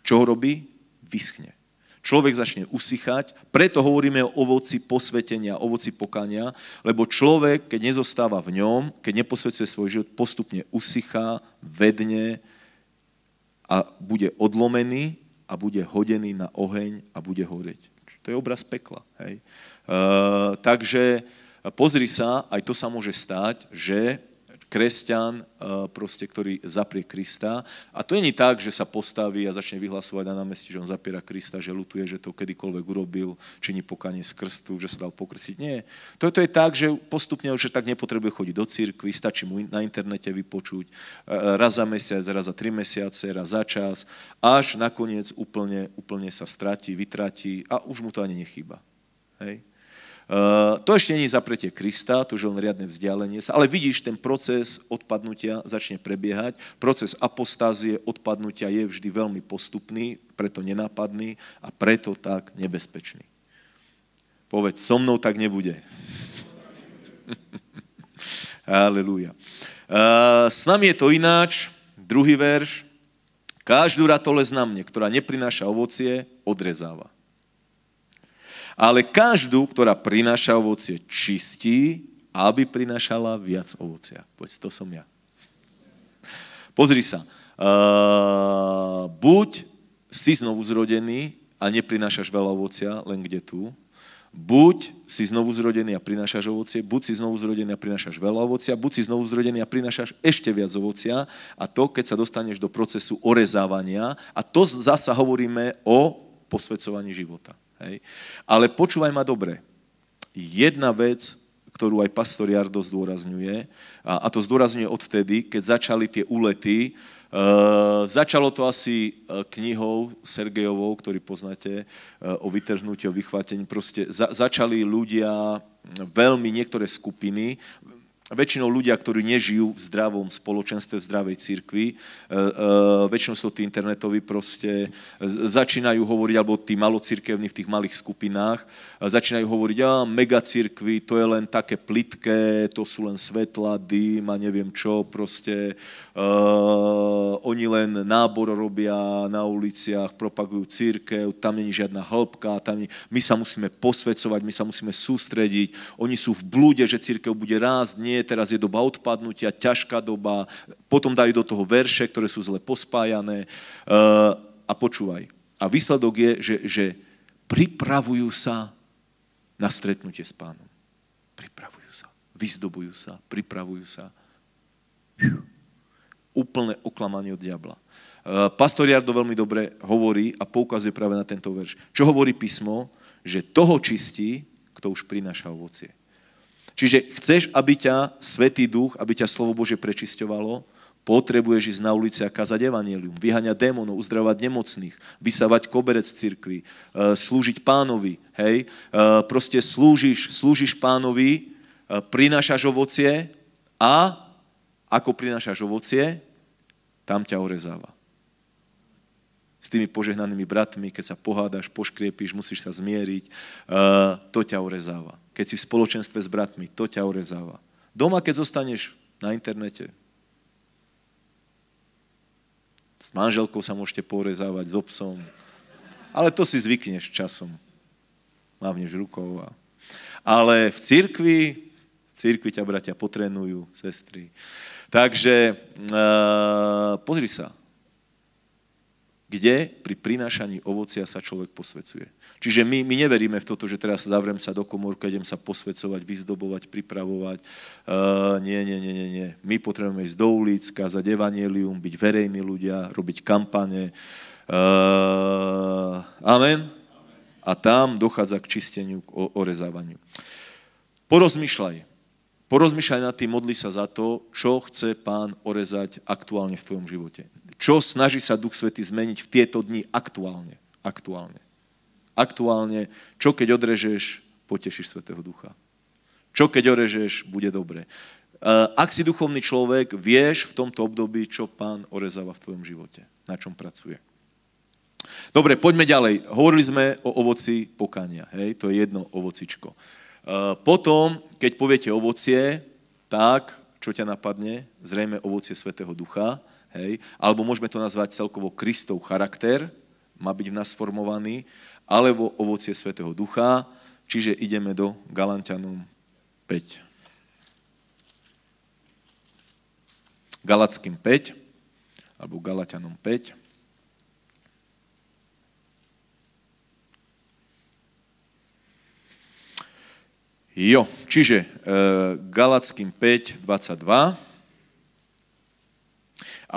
S1: čo robí? Vyschne. Človek začne usychať, preto hovoríme o ovoci posvetenia, ovoci pokania, lebo človek, keď nezostáva v ňom, keď neposvetuje svoj život, postupne usychá, vedne, a bude odlomený a bude hodený na oheň a bude horeť. To je obraz pekla. Hej. E, takže pozri sa, aj to sa môže stať, že kresťan, eh, proste, ktorý zaprie Krista. A to není tak, že sa postaví a začne vyhlasovať na námestí, že on zapiera Krista, že lutuje, že to kedykoľvek urobil, činí pokanie z krstu, že sa dal pokrsiť. Nie. Toto je tak, že postupne už tak nepotrebuje chodiť do cirkvi, stačí mu na internete vypočuť eh, eh, raz za mesiac, raz za tri mesiace, raz za čas, až nakoniec úplne, úplne sa stratí, vytratí a už mu to ani nechýba. Hej? Eh, to ešte nie je zapretie Krista, to už je len riadne vzdialenie sa, ale vidíš, ten proces odpadnutia začne prebiehať. Proces apostázie, odpadnutia je vždy veľmi postupný, preto nenápadný a preto tak nebezpečný. Povedz, so mnou tak nebude. Halelúja. Eh, s nami je to ináč, druhý verš. Každú ratolesť na mne, ktorá neprináša ovocie, odrezáva. Ale každú, ktorá prináša ovocie, čistí, aby prinášala viac ovocia. Poď, to som ja. Pozri sa. Uh, buď si znovu zrodený a neprinášaš veľa ovocia, len kde tu. Buď si znovu zrodený a prinášaš ovocie, buď si znovu zrodený a prinášaš veľa ovocia, buď si znovu zrodený a prinášaš ešte viac ovocia a to, keď sa dostaneš do procesu orezávania a to zasa hovoríme o posvedcovaní života. Hej. Ale počúvaj ma dobre. Jedna vec, ktorú aj pastor Jardo zdôrazňuje, a, a to zdôrazňuje odtedy, keď začali tie úlety, e, začalo to asi e, knihou Sergejovou, ktorý poznáte, e, o vytrhnutí, o vychvátení. Proste za, začali ľudia, veľmi niektoré skupiny, Väčšinou ľudia, ktorí nežijú v zdravom spoločenstve, v zdravej cirkvi, e, e, väčšinou sú tí internetoví proste, e, začínajú hovoriť, alebo tí malocirkevní v tých malých skupinách, začínajú hovoriť, a megacirkvi, to je len také plitké, to sú len svetla, dým a neviem čo, proste oni len nábor robia na uliciach, propagujú církev, tam není žiadna hĺbka, tam my sa musíme posvecovať, my sa musíme sústrediť, oni sú v blúde, že církev bude rásť, nie nie, teraz je doba odpadnutia, ťažká doba, potom dajú do toho verše, ktoré sú zle pospájané eh, a počúvaj. A výsledok je, že, že pripravujú sa na stretnutie s pánom. Pripravujú sa, vyzdobujú sa, pripravujú sa. Úplné oklamanie od diabla. Eh, pastor Jardo veľmi dobre hovorí a poukazuje práve na tento verš. Čo hovorí písmo? Že toho čistí, kto už prináša ovocie. Čiže chceš, aby ťa Svetý Duch, aby ťa Slovo Bože prečisťovalo, potrebuješ ísť na ulici a kazať evanelium, vyháňať démonov, uzdravať nemocných, vysávať koberec cirkvi, e, slúžiť pánovi, hej? E, proste slúžiš, slúžiš pánovi, e, prinášaš ovocie a ako prinášaš ovocie, tam ťa orezáva s tými požehnanými bratmi, keď sa pohádaš, poškriepíš, musíš sa zmieriť, eh, to ťa urezáva. Keď si v spoločenstve s bratmi, to ťa urezáva. Doma, keď zostaneš na internete, s manželkou sa môžete porezávať, s so obsom, ale to si zvykneš časom. Mávneš rukou. A... Ale v cirkvi, v cirkvi ťa bratia potrenujú, sestry. Takže e, pozri sa, kde pri prinášaní ovocia sa človek posvecuje. Čiže my, my neveríme v toto, že teraz zavrem sa do komórka, idem sa posvecovať, vyzdobovať, pripravovať. Uh, nie, nie, nie, nie, nie. My potrebujeme ísť do ulic, kázať evanielium, byť verejní ľudia, robiť kampane. Uh, amen. A tam dochádza k čisteniu, k orezávaniu. Porozmýšľaj. Porozmýšľaj nad tým, modli sa za to, čo chce pán orezať aktuálne v tvojom živote čo snaží sa Duch Svety zmeniť v tieto dni aktuálne. Aktuálne. Aktuálne, čo keď odrežeš, potešíš Svetého Ducha. Čo keď orežeš, bude dobre. E, ak si duchovný človek, vieš v tomto období, čo pán orezáva v tvojom živote, na čom pracuje. Dobre, poďme ďalej. Hovorili sme o ovoci pokania. Hej, to je jedno ovocičko. E, potom, keď poviete ovocie, tak, čo ťa napadne? Zrejme ovocie Svetého Ducha. Hej? Alebo môžeme to nazvať celkovo Kristov charakter, má byť v nás formovaný, alebo ovocie Svetého Ducha, čiže ideme do Galantianom 5. Galackým 5, alebo Galatianom 5. Jo, čiže e, Galackým 5, 22.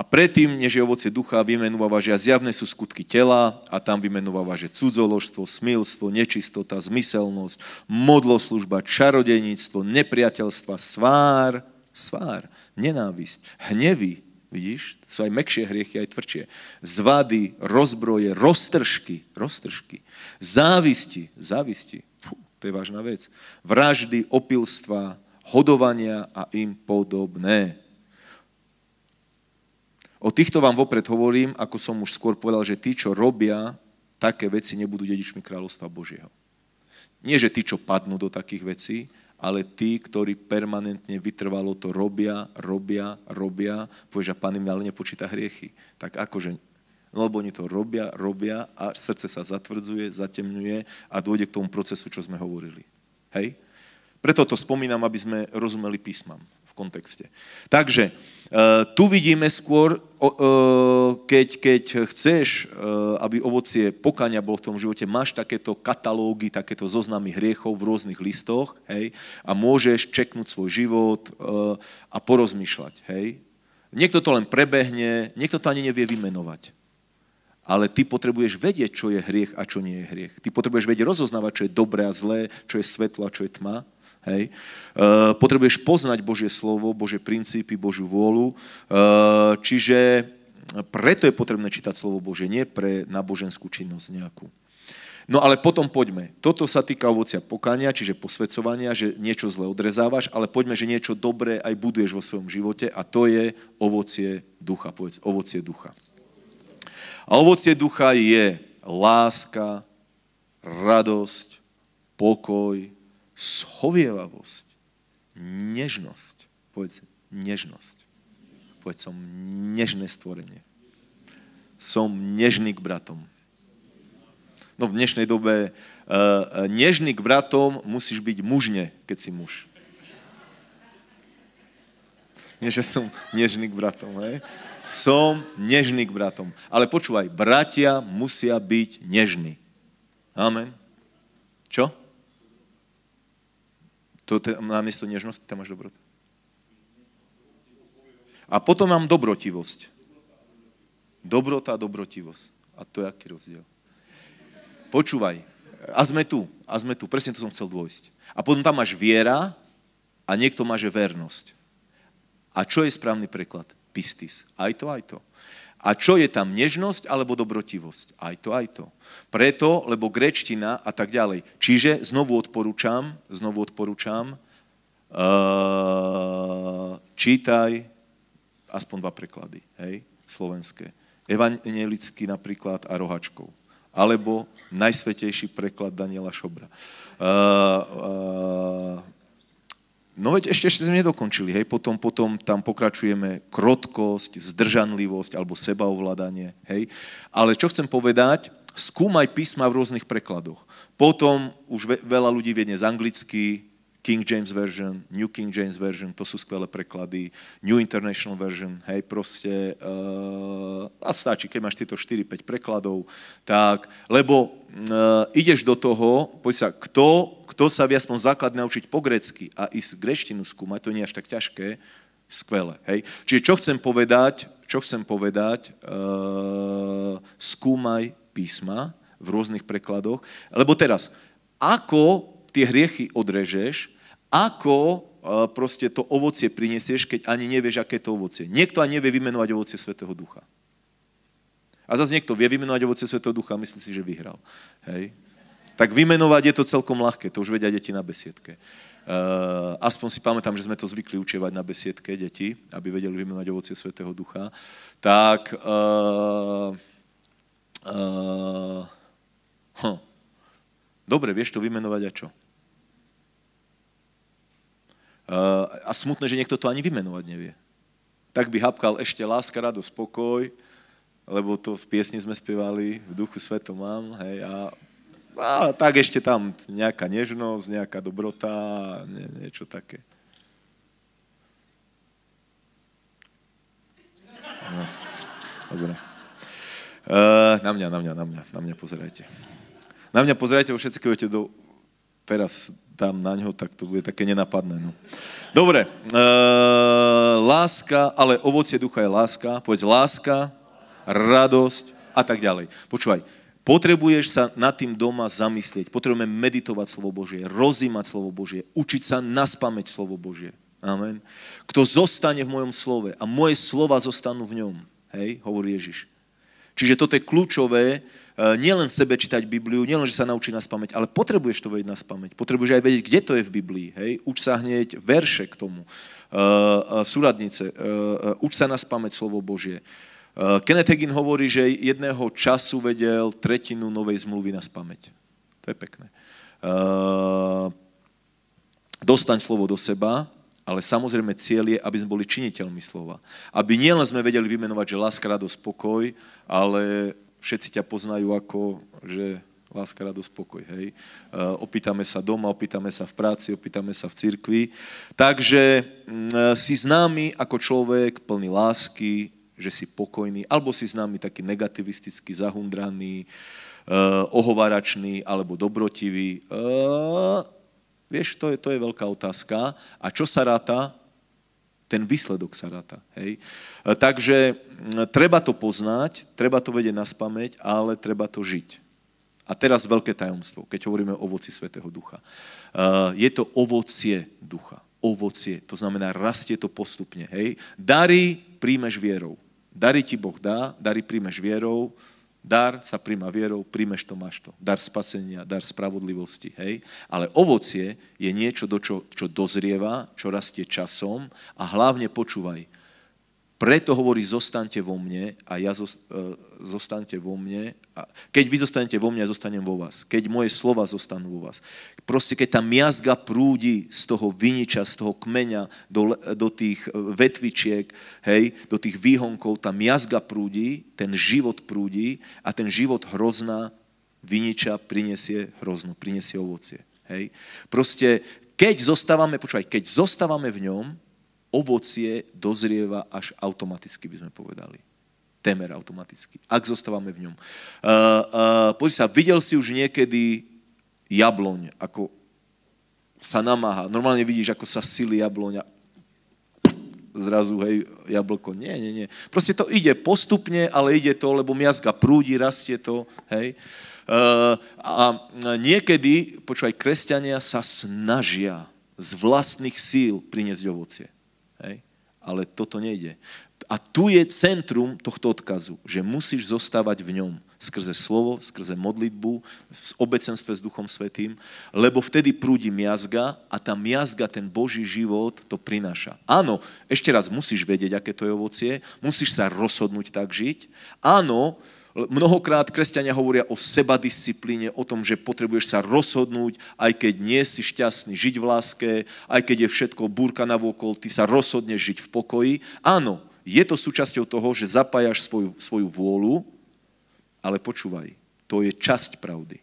S1: A predtým, než je ovoce ducha, vymenúva, že zjavné sú skutky tela a tam vymenúva, že cudzoložstvo, smilstvo, nečistota, zmyselnosť, modloslužba, čarodeníctvo, nepriateľstva, svár, svár, nenávisť, hnevy, vidíš, sú aj mekšie hriechy, aj tvrdšie, zvady, rozbroje, roztržky, roztržky, závisti, závisti, Fú, to je vážna vec, vraždy, opilstva, hodovania a im podobné. O týchto vám vopred hovorím, ako som už skôr povedal, že tí, čo robia také veci, nebudú dedičmi kráľovstva Božieho. Nie, že tí, čo padnú do takých vecí, ale tí, ktorí permanentne vytrvalo to robia, robia, robia, povieš, že pán im ale nepočíta hriechy. Tak akože, no lebo oni to robia, robia a srdce sa zatvrdzuje, zatemňuje a dôjde k tomu procesu, čo sme hovorili. Hej? Preto to spomínam, aby sme rozumeli písmam v kontexte. Takže e, tu vidíme skôr, e, keď, keď chceš, e, aby ovocie pokania bol v tom živote, máš takéto katalógy, takéto zoznamy hriechov v rôznych listoch hej, a môžeš čeknúť svoj život a porozmýšľať. Hej. Niekto to len prebehne, niekto to ani nevie vymenovať. Ale ty potrebuješ vedieť, čo je hriech a čo nie je hriech. Ty potrebuješ vedieť rozoznávať, čo je dobré a zlé, čo je svetlo a čo je tma. Hej. potrebuješ poznať Božie slovo, Božie princípy, Božiu vôľu. čiže preto je potrebné čítať slovo Bože, nie pre náboženskú činnosť nejakú. No ale potom poďme. Toto sa týka ovocia pokania, čiže posvedcovania, že niečo zle odrezávaš, ale poďme, že niečo dobré aj buduješ vo svojom živote a to je ovocie ducha. Povedz, ovocie ducha. A ovocie ducha je láska, radosť, pokoj, schovievavosť, nežnosť. Povedz nežnosť. Povedz, som nežné stvorenie. Som nežný k bratom. No v dnešnej dobe uh, nežný k bratom musíš byť mužne, keď si muž. Nie, že som nežný k bratom, hej? Som nežný k bratom. Ale počúvaj, bratia musia byť nežní. Amen. Čo? To je namiesto nežnosti, tam máš dobrotu. A potom mám dobrotivosť. Dobrota a dobrotivosť. A to je aký rozdiel. Počúvaj. A sme tu. A sme tu. Presne to som chcel dôjsť. A potom tam máš viera a niekto má, že vernosť. A čo je správny preklad? Pistis. Aj to, aj to. A čo je tam nežnosť alebo dobrotivosť? Aj to, aj to. Preto, lebo grečtina a tak ďalej. Čiže znovu odporúčam, znovu odporúčam, uh, čítaj aspoň dva preklady, hej, slovenské. Evangelický napríklad a rohačkov. Alebo najsvetejší preklad Daniela Šobra. Uh, uh, No veď ešte, ešte sme nedokončili, hej, potom, potom tam pokračujeme krotkosť, zdržanlivosť alebo sebaovládanie, hej. Ale čo chcem povedať, skúmaj písma v rôznych prekladoch. Potom už ve, veľa ľudí viedne z anglicky, King James Version, New King James Version, to sú skvelé preklady, New International Version, hej, proste, uh, a stačí, keď máš tieto 4-5 prekladov, tak, lebo uh, ideš do toho, poď sa, kto kto sa vie aspoň základne naučiť po grecky a ísť greštinu skúmať, to nie je až tak ťažké, skvelé. Hej? Čiže čo chcem povedať, čo chcem povedať, uh, skúmaj písma v rôznych prekladoch, lebo teraz, ako tie hriechy odrežeš, ako uh, proste to ovocie prinesieš, keď ani nevieš, aké to ovocie. Niekto ani nevie vymenovať ovocie Svetého Ducha. A zase niekto vie vymenovať ovocie Svetého Ducha a myslí si, že vyhral. Hej? Tak vymenovať je to celkom ľahké, to už vedia deti na besiedke. Uh, aspoň si pamätám, že sme to zvykli učievať na besiedke deti, aby vedeli vymenovať ovocie Svetého Ducha. Tak... Uh, eh, uh, eh, huh. Hm. Dobre, vieš to vymenovať a čo? Uh, a smutné, že niekto to ani vymenovať nevie. Tak by hapkal ešte láska, radosť, spokoj, lebo to v piesni sme spievali, v duchu svetom mám, hej, a a tak ešte tam nejaká nežnosť, nejaká dobrota, nie, niečo také. No, dobre. Uh, na mňa, na mňa, na mňa, na mňa pozerajte. Na mňa pozerajte, všetci keď do... Teraz tam na ňo, tak to bude také nenapadné. No. Dobre, uh, láska, ale ovocie ducha je láska, povedz láska, radosť a tak ďalej. Počúvaj, uh, Potrebuješ sa nad tým doma zamyslieť. Potrebujeme meditovať Slovo Božie, rozímať Slovo Božie, učiť sa naspameť Slovo Božie. Amen. Kto zostane v mojom slove a moje slova zostanú v ňom. Hej, hovorí Ježiš. Čiže toto je kľúčové, e, nielen sebe čítať Bibliu, nielen, že sa naučí na pamäť, ale potrebuješ to vedieť na pamäť. Potrebuješ aj vedieť, kde to je v Biblii. Hej? Uč sa hneď verše k tomu, uh, uh, súradnice, uh, uč sa na pamäť slovo Božie. Eh, Kenneth Hagin hovorí, že jedného času vedel tretinu novej zmluvy na spameť. To je pekné. Eh, dostaň slovo do seba, ale samozrejme cieľ je, aby sme boli činiteľmi slova. Aby nielen sme vedeli vymenovať, že láska, radosť, spokoj, ale všetci ťa poznajú ako, že láska, radosť, spokoj. Hej? Eh, opýtame sa doma, opýtame sa v práci, opýtame sa v cirkvi. Takže mm, si známy ako človek plný lásky, že si pokojný, alebo si s nami taký negativistický, zahundraný, e, ohovaračný alebo dobrotivý. E, vieš, to je, to je veľká otázka. A čo sa ráta? Ten výsledok sa ráta. Hej? E, takže treba to poznať, treba to vedieť na spameť, ale treba to žiť. A teraz veľké tajomstvo, keď hovoríme o ovoci Svetého Ducha. je to ovocie Ducha. Ovocie, to znamená, rastie to postupne. Hej? Dary príjmeš vierou. Dary ti Boh dá, dary príjmeš vierou, dar sa príjma vierou, príjmeš to, máš to. Dar spasenia, dar spravodlivosti, hej. Ale ovocie je niečo, do čo, čo dozrieva, čo rastie časom a hlavne počúvaj, preto hovorí, zostaňte vo mne a ja e, zostaňte vo mne. A keď vy zostanete vo mne, ja zostanem vo vás. Keď moje slova zostanú vo vás. Proste keď tá miazga prúdi z toho viniča, z toho kmeňa do, do tých e, vetvičiek, hej, do tých výhonkov, tá miazga prúdi, ten život prúdi a ten život hrozná viniča prinesie hrozno, prinesie ovocie. Hej. Proste keď zostávame, počúvaj, keď zostávame v ňom, ovocie dozrieva až automaticky, by sme povedali. Témer automaticky, ak zostávame v ňom. Uh, uh, pozri sa, videl si už niekedy jabloň, ako sa namáha. Normálne vidíš, ako sa sily jabloň a zrazu, hej, jablko. Nie, nie, nie. Proste to ide postupne, ale ide to, lebo miazga prúdi, rastie to, hej. Uh, a niekedy, počúvaj, kresťania sa snažia z vlastných síl priniesť ovocie. Hej? Ale toto nejde. A tu je centrum tohto odkazu, že musíš zostávať v ňom skrze slovo, skrze modlitbu, v obecenstve s Duchom Svetým, lebo vtedy prúdi miazga a tá miazga, ten Boží život to prináša. Áno, ešte raz musíš vedieť, aké to je ovocie, musíš sa rozhodnúť tak žiť. Áno, Mnohokrát kresťania hovoria o sebadisciplíne, o tom, že potrebuješ sa rozhodnúť, aj keď nie si šťastný, žiť v láske, aj keď je všetko búrka na vôkol, ty sa rozhodneš žiť v pokoji. Áno, je to súčasťou toho, že zapájaš svoju, svoju vôľu, ale počúvaj, to je časť pravdy.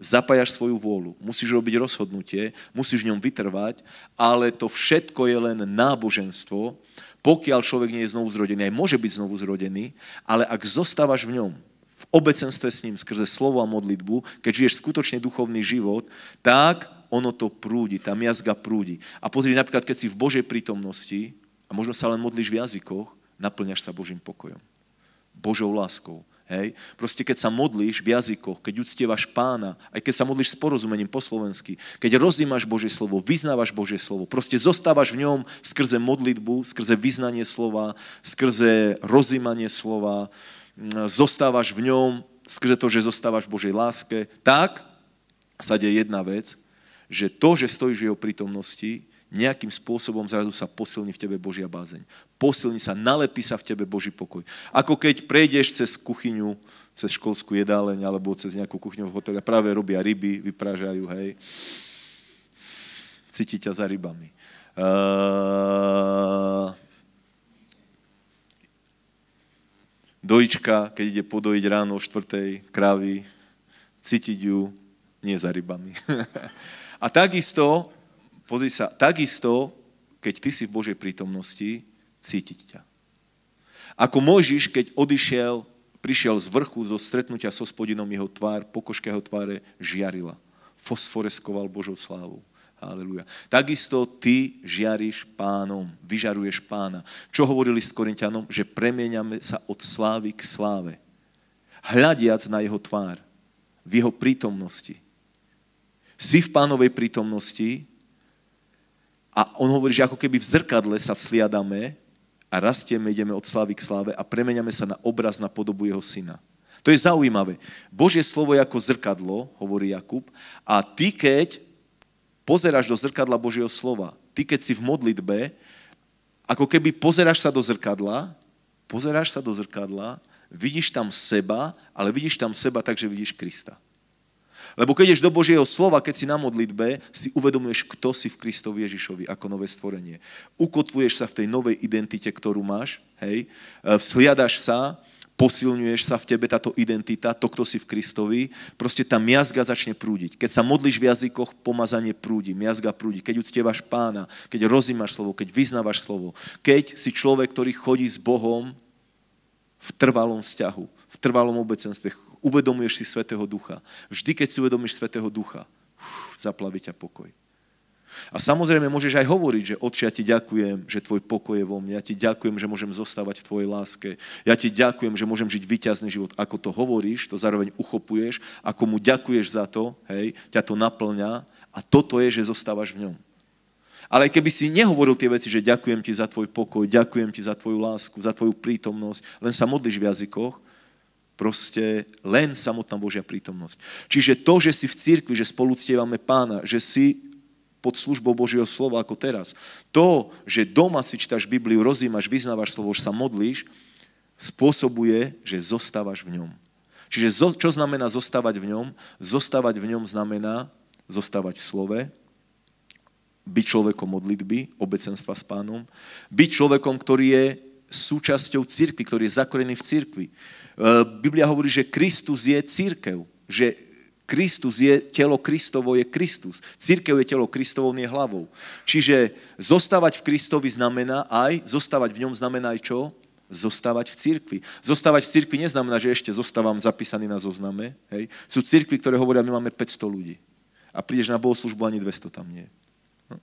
S1: Zapájaš svoju vôľu, musíš robiť rozhodnutie, musíš v ňom vytrvať, ale to všetko je len náboženstvo pokiaľ človek nie je znovu zrodený, aj môže byť znovu zrodený, ale ak zostávaš v ňom, v obecenstve s ním skrze slovo a modlitbu, keď žiješ skutočne duchovný život, tak ono to prúdi, tá miazga prúdi. A pozri, napríklad, keď si v Božej prítomnosti a možno sa len modlíš v jazykoch, naplňaš sa Božím pokojom, Božou láskou, Hej. Proste keď sa modlíš v jazykoch, keď uctievaš pána, aj keď sa modlíš s porozumením po slovensky, keď rozímaš Božie slovo, vyznávaš Božie slovo, proste zostávaš v ňom skrze modlitbu, skrze vyznanie slova, skrze rozímanie slova, mm, zostávaš v ňom skrze to, že zostávaš v Božej láske, tak sa deje jedna vec, že to, že stojíš v jeho prítomnosti, nejakým spôsobom zrazu sa posilní v tebe Božia bázeň. Posilní sa, nalepí sa v tebe Boží pokoj. Ako keď prejdeš cez kuchyňu, cez školskú jedáleň alebo cez nejakú kuchyňu v hoteli a práve robia ryby, vyprážajú, hej. Cíti ťa za rybami. Uh... Dojička, keď ide podojiť ráno o štvrtej kravy, cítiť ju nie za rybami. a takisto Pozri sa, takisto, keď ty si v Božej prítomnosti, cítiť ťa. Ako Možiš, keď odišiel, prišiel z vrchu zo stretnutia s so hospodinom, jeho tvár, pokožka tváre žiarila. Fosforeskoval Božou slávu. Haleluja. Takisto ty žiariš pánom, vyžaruješ pána. Čo hovorili s Korintianom? Že premeniame sa od slávy k sláve. Hľadiac na jeho tvár, v jeho prítomnosti. Si v pánovej prítomnosti, a on hovorí, že ako keby v zrkadle sa vzliadame a rastieme, ideme od slávy k sláve a premeniame sa na obraz, na podobu jeho syna. To je zaujímavé. Božie slovo je ako zrkadlo, hovorí Jakub, a ty, keď pozeráš do zrkadla Božieho slova, ty, keď si v modlitbe, ako keby pozeráš sa do zrkadla, pozeráš sa do zrkadla, vidíš tam seba, ale vidíš tam seba tak, že vidíš Krista. Lebo keď ideš do Božieho slova, keď si na modlitbe, si uvedomuješ, kto si v Kristovi Ježišovi ako nové stvorenie. Ukotvuješ sa v tej novej identite, ktorú máš, hej, e, vzhliadaš sa, posilňuješ sa v tebe táto identita, to, kto si v Kristovi, proste tá miazga začne prúdiť. Keď sa modlíš v jazykoch, pomazanie prúdi, miazga prúdi. Keď uctievaš pána, keď rozímaš slovo, keď vyznávaš slovo, keď si človek, ktorý chodí s Bohom v trvalom vzťahu trvalom obecenstve. Uvedomuješ si Svetého Ducha. Vždy, keď si uvedomíš Svetého Ducha, zaplaví ťa pokoj. A samozrejme môžeš aj hovoriť, že Otče, ja ti ďakujem, že tvoj pokoj je vo mne, ja ti ďakujem, že môžem zostávať v tvojej láske, ja ti ďakujem, že môžem žiť vyťazný život. Ako to hovoríš, to zároveň uchopuješ, ako mu ďakuješ za to, hej, ťa to naplňa a toto je, že zostávaš v ňom. Ale keby si nehovoril tie veci, že ďakujem ti za tvoj pokoj, ďakujem ti za tvoju lásku, za tvoju prítomnosť, len sa modlíš v jazykoch, proste len samotná Božia prítomnosť. Čiže to, že si v cirkvi, že spolu ctievame pána, že si pod službou Božieho slova ako teraz. To, že doma si čítaš Bibliu, rozímaš, vyznávaš slovo, že sa modlíš, spôsobuje, že zostávaš v ňom. Čiže čo znamená zostávať v ňom? Zostávať v ňom znamená zostávať v slove, byť človekom modlitby, obecenstva s pánom, byť človekom, ktorý je súčasťou cirkvi, ktorý je zakorený v cirkvi. E, Biblia hovorí, že Kristus je církev, že Kristus je, telo Kristovo je Kristus. Církev je telo Kristovo, je hlavou. Čiže zostávať v Kristovi znamená aj, zostávať v ňom znamená aj čo? Zostávať v cirkvi. Zostávať v cirkvi neznamená, že ešte zostávam zapísaný na zozname. Hej. Sú cirkvi, ktoré hovoria, my máme 500 ľudí. A prídeš na bohoslužbu, ani 200 tam nie. No.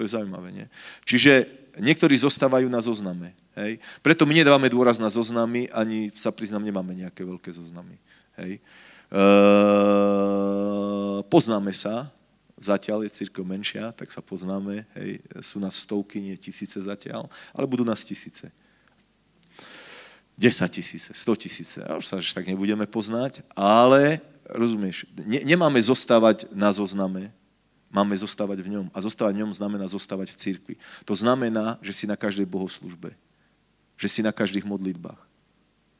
S1: To je zaujímavé, nie? Čiže niektorí zostávajú na zozname. Hej. Preto my nedávame dôraz na zoznamy, ani sa priznám, nemáme nejaké veľké zoznamy. Hej. E, poznáme sa, zatiaľ je církev menšia, tak sa poznáme, hej. sú nás stovky, nie tisíce zatiaľ, ale budú nás tisíce. 10 tisíce, 100 tisíce, a už sa až tak nebudeme poznať, ale rozumieš, ne, nemáme zostávať na zozname, Máme zostávať v ňom. A zostávať v ňom znamená zostávať v cirkvi. To znamená, že si na každej bohoslužbe. Že si na každých modlitbách.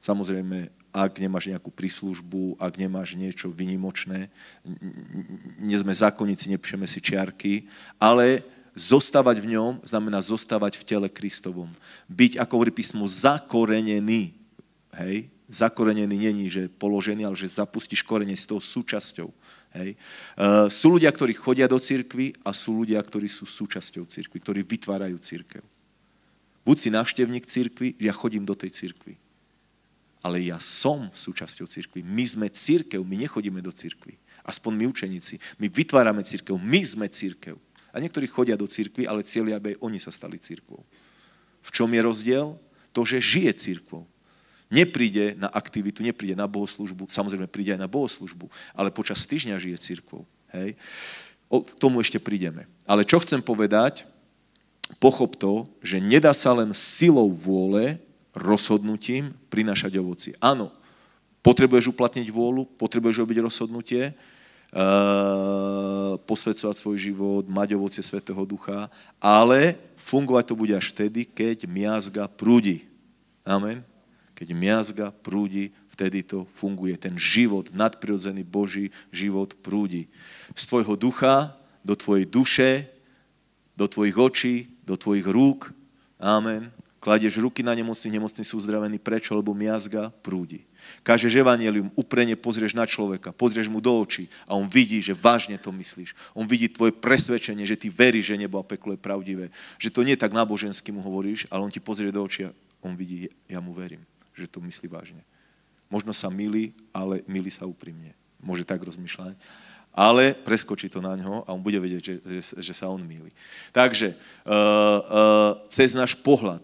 S1: Samozrejme, ak nemáš nejakú príslužbu, ak nemáš niečo vynimočné, nie sme zákonníci, nepíšeme si čiarky, ale zostávať v ňom znamená zostávať v tele Kristovom. Byť, ako hovorí písmo, zakorenený. Hej? Zakorenený není, že položený, ale že zapustíš korene, s toho súčasťou. Hej. Eh, sú ľudia, ktorí chodia do cirkvy a sú ľudia, ktorí sú súčasťou cirkvy, ktorí vytvárajú cirkev. Buď si návštevník cirkvy, ja chodím do tej cirkvy. Ale ja som súčasťou cirkvy. My sme cirkev, my nechodíme do cirkvy. Aspoň my učeníci. My vytvárame cirkev, my sme cirkev. A niektorí chodia do cirkvy, ale cieľia, aby oni sa stali cirkvou. V čom je rozdiel? To, že žije cirkvou nepríde na aktivitu, nepríde na bohoslužbu, samozrejme príde aj na bohoslužbu, ale počas týždňa žije církvou. Hej? O tomu ešte prídeme. Ale čo chcem povedať, pochop to, že nedá sa len silou vôle, rozhodnutím prinašať ovoci. Áno, potrebuješ uplatniť vôľu, potrebuješ robiť rozhodnutie, Uh, posvedcovať svoj život, mať ovocie Svetého Ducha, ale fungovať to bude až vtedy, keď miazga prúdi. Amen. Keď miazga prúdi, vtedy to funguje. Ten život, nadprirodzený Boží život prúdi. Z tvojho ducha, do tvojej duše, do tvojich očí, do tvojich rúk. Amen. Kladieš ruky na nemocných, nemocní sú uzdravení. Prečo? Lebo miazga prúdi. Kažeš evanelium, uprene pozrieš na človeka, pozrieš mu do očí a on vidí, že vážne to myslíš. On vidí tvoje presvedčenie, že ty veríš, že nebo a peklo je pravdivé. Že to nie tak nábožensky mu hovoríš, ale on ti pozrie do očí a on vidí, ja mu verím že to myslí vážne. Možno sa milí, ale milí sa úprimne. Môže tak rozmýšľať. Ale preskočí to na ňo a on bude vedieť, že, že, že sa on milí. Takže uh, uh, cez náš pohľad,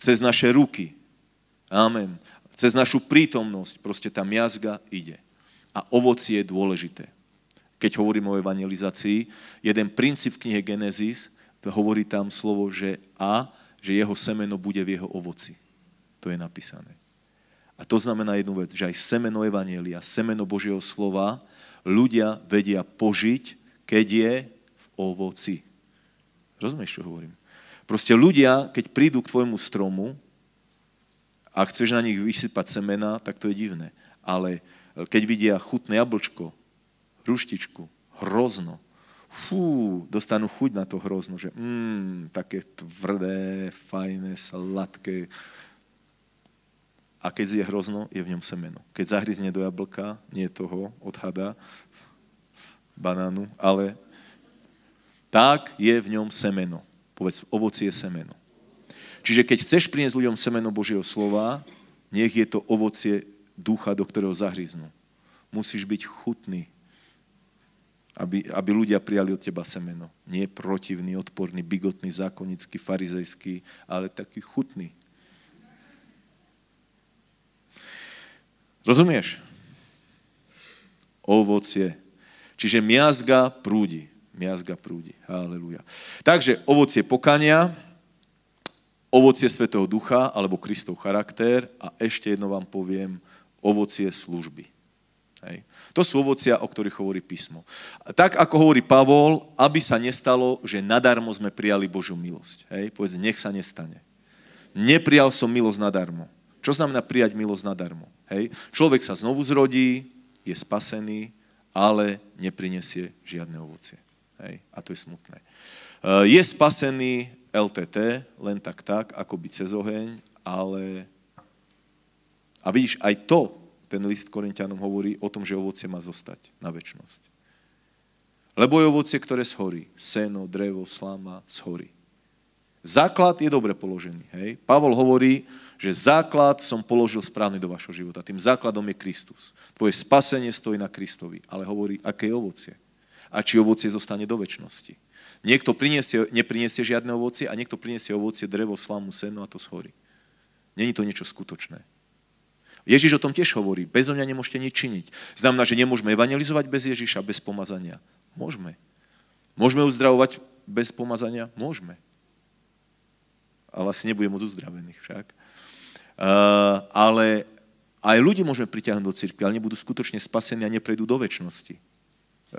S1: cez naše ruky, amen, cez našu prítomnosť proste tá miazga ide. A ovoci je dôležité. Keď hovorím o evangelizácii, jeden princíp v knihe Genesis hovorí tam slovo, že a, že jeho semeno bude v jeho ovoci. To je napísané. A to znamená jednu vec, že aj semeno Evanielia, semeno Božieho slova ľudia vedia požiť, keď je v ovoci. Rozumieš, čo hovorím? Proste ľudia, keď prídu k tvojmu stromu a chceš na nich vysypať semena, tak to je divné. Ale keď vidia chutné jablčko, hruštičku, hrozno, fú, dostanú chuť na to hrozno, že mm, také tvrdé, fajné, sladké, a keď je hrozno, je v ňom semeno. Keď zahryzne do jablka, nie toho, odhada, banánu, ale tak je v ňom semeno. Povedz, ovocie je semeno. Čiže keď chceš priniesť ľuďom semeno Božieho slova, nech je to ovocie ducha, do ktorého zahryznú. Musíš byť chutný, aby, aby ľudia prijali od teba semeno. Nie protivný, odporný, bigotný, zákonický, farizejský, ale taký chutný, Rozumieš? Ovocie. Čiže miazga prúdi. Miazga prúdi. Haleluja. Takže ovocie pokania, ovocie Svetého Ducha alebo Kristov charakter a ešte jedno vám poviem, ovocie služby. Hej. To sú ovocia, o ktorých hovorí písmo. Tak, ako hovorí Pavol, aby sa nestalo, že nadarmo sme prijali Božiu milosť. Hej. Povedz, nech sa nestane. Neprijal som milosť nadarmo. Čo znamená prijať milosť nadarmo? Hej? Človek sa znovu zrodí, je spasený, ale neprinesie žiadne ovocie. Hej? A to je smutné. E, je spasený LTT, len tak tak, ako by cez oheň, ale... A vidíš, aj to ten list Korintianom hovorí o tom, že ovocie má zostať na väčnosť. Lebo je ovocie, ktoré schorí. Seno, drevo, slama, schorí. Základ je dobre položený. Hej? Pavol hovorí, že základ som položil správny do vašho života. Tým základom je Kristus. Tvoje spasenie stojí na Kristovi, ale hovorí, aké je ovocie. A či ovocie zostane do väčšnosti. Niekto priniesie, nepriniesie žiadne ovocie a niekto priniesie ovocie, drevo, slamu, seno a to schorí. Není to niečo skutočné. Ježiš o tom tiež hovorí. Bez mňa nemôžete nič činiť. Znamená, že nemôžeme evangelizovať bez Ježiša, bez pomazania. Môžeme. Môžeme uzdravovať bez pomazania? Môžeme. Ale asi nebudem od uzdravených však. Eh, ale aj ľudí môžeme priťahnuť do cirkvi, ale nebudú skutočne spasení a neprejdú do väčšnosti.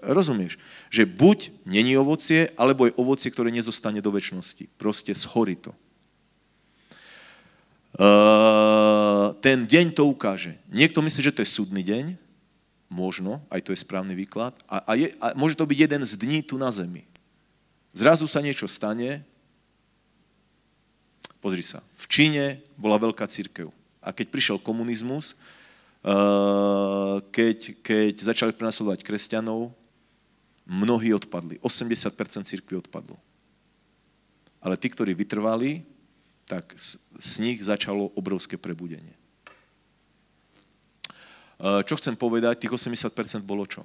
S1: Rozumieš? Že buď není ovocie, alebo je ovocie, ktoré nezostane do väčšnosti. Proste schorí to. Eh, ten deň to ukáže. Niekto myslí, že to je súdny deň, možno, aj to je správny výklad, a, a, je, a môže to byť jeden z dní tu na zemi. Zrazu sa niečo stane, Pozri sa. V Číne bola veľká církev. A keď prišiel komunizmus, eh, keď, keď začali prenasledovať kresťanov, mnohí odpadli. 80% církvy odpadlo. Ale tí, ktorí vytrvali, tak z, z nich začalo obrovské prebudenie. Eh, čo chcem povedať, tých 80% bolo čo?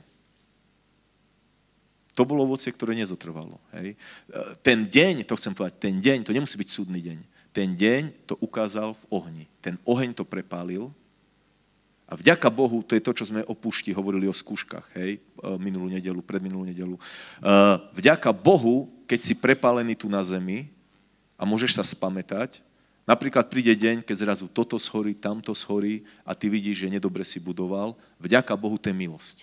S1: To bolo ovocie, ktoré nezotrvalo. Hej. Eh, ten deň, to chcem povedať, ten deň, to nemusí byť súdny deň ten deň to ukázal v ohni. Ten oheň to prepálil. A vďaka Bohu, to je to, čo sme o púšti hovorili o skúškach, hej, eh, minulú nedelu, predminulú nedelu. Eh, vďaka Bohu, keď si prepálený tu na zemi a môžeš sa spamätať, napríklad príde deň, keď zrazu toto schorí, tamto schorí a ty vidíš, že nedobre si budoval, vďaka Bohu, to je milosť.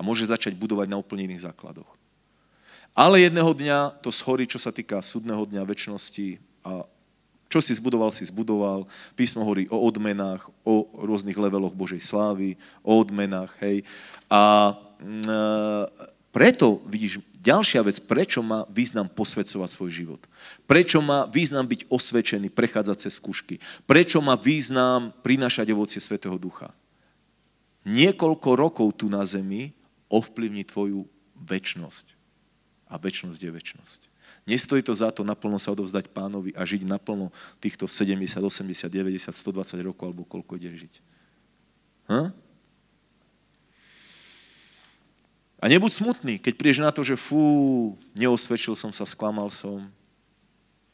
S1: A môže začať budovať na úplne iných základoch. Ale jedného dňa to schorí, čo sa týka súdneho dňa, väčšnosti a čo si zbudoval, si zbudoval. Písmo hovorí o odmenách, o rôznych leveloch Božej slávy, o odmenách, hej. A mm, e, preto, vidíš, ďalšia vec, prečo má význam posvedcovať svoj život. Prečo má význam byť osvedčený, prechádzať cez skúšky. Prečo má význam prinašať ovocie Svetého Ducha. Niekoľko rokov tu na zemi ovplyvní tvoju väčnosť. A väčnosť je väčnosť. Nestojí to za to naplno sa odovzdať pánovi a žiť naplno týchto 70, 80, 90, 120 rokov alebo koľko ide žiť. Ha? Hm? A nebuď smutný, keď prídeš na to, že fú, neosvedčil som sa, sklamal som.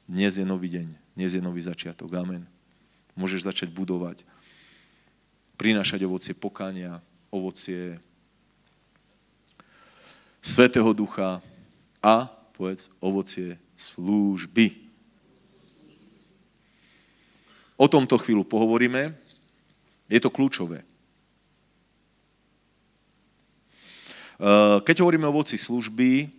S1: Dnes je nový deň, dnes je nový začiatok. Amen. Môžeš začať budovať, prinášať ovocie pokania, ovocie Svetého Ducha a povedz, ovocie služby. O tomto chvíľu pohovoríme. Je to kľúčové. E, keď hovoríme o ovoci služby,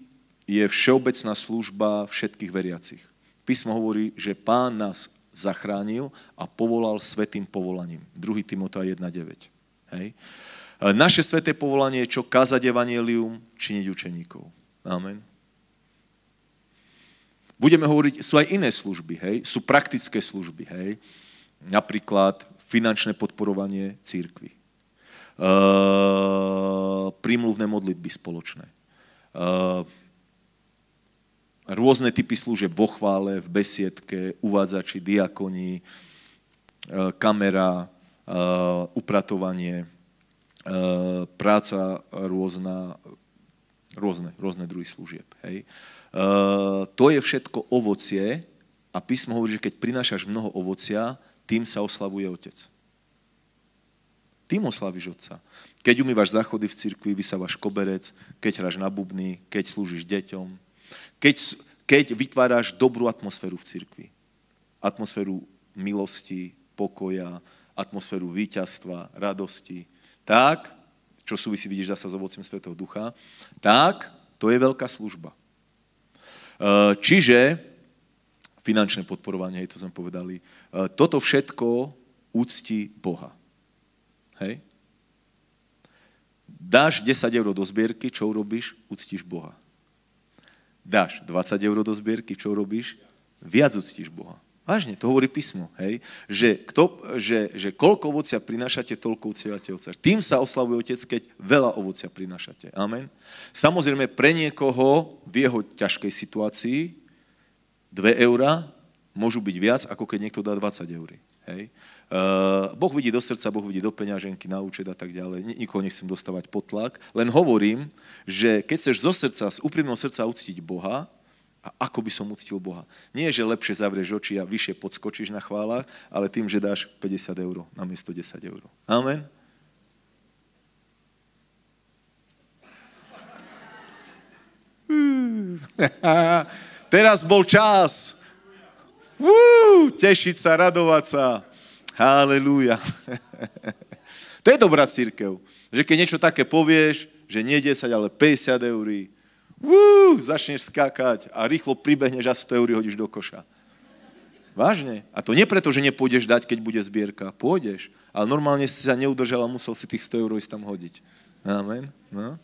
S1: je všeobecná služba všetkých veriacich. Písmo hovorí, že pán nás zachránil a povolal svetým povolaním. 2. Timota 1.9. Hej. E, naše sveté povolanie je čo kázať evanelium, činiť učeníkov. Amen budeme hovoriť, sú aj iné služby, hej, sú praktické služby, hej, napríklad finančné podporovanie církvy, e, prímluvné modlitby spoločné, e, rôzne typy služieb vo chvále, v besiedke, uvádzači, diakoni, e, kamera, e, upratovanie, e, práca rôzna, rôzne, rôzne druhy služieb, hej. E, Eh, to je všetko ovocie a písmo hovorí, že keď prinášaš mnoho ovocia, tým sa oslavuje otec. Tým oslavíš otca. Keď umývaš záchody v cirkvi, vysávaš koberec, keď hráš na bubny, keď slúžiš deťom, keď, keď vytváraš dobrú atmosféru v cirkvi. Atmosféru milosti, pokoja, atmosféru víťazstva, radosti. Tak, čo súvisí, vidíš zase s ovocím Svetého Ducha, tak, to je veľká služba. Eh, čiže finančné podporovanie, hej, to sme povedali. Eh, toto všetko úcti Boha. Hej? Dáš 10 eur do zbierky, čo urobíš? Uctíš Boha. Dáš 20 eur do zbierky, čo urobíš? Viac uctíš Boha. Vážne, to hovorí písmo, hej? Že, kto, že, že koľko ovocia prinášate, toľko ucievate ovocia. Tým sa oslavuje otec, keď veľa ovocia prinášate. Amen. Samozrejme, pre niekoho v jeho ťažkej situácii 2 eurá môžu byť viac, ako keď niekto dá 20 eur. Hej? Uh, boh vidí do srdca, Boh vidí do peňaženky, na účet a tak ďalej. Nikoho nechcem dostávať potlak, len hovorím, že keď chceš zo srdca, z úprimného srdca uctiť Boha, a ako by som uctil Boha? Nie, že lepšie zavrieš oči a vyššie podskočíš na chválach, ale tým, že dáš 50 eur na miesto 10 eur. Amen? Teraz bol čas. Uú, tešiť sa, radovať sa. Halelúja. to je dobrá církev, že keď niečo také povieš, že nie 10, ale 50 eur, Wú, začneš skákať a rýchlo pribehneš a 100 eur hodíš do koša. Vážne. A to nie preto, že nepôjdeš dať, keď bude zbierka. Pôjdeš. Ale normálne si sa neudržal a musel si tých 100 eur ísť tam hodiť. Amen. No.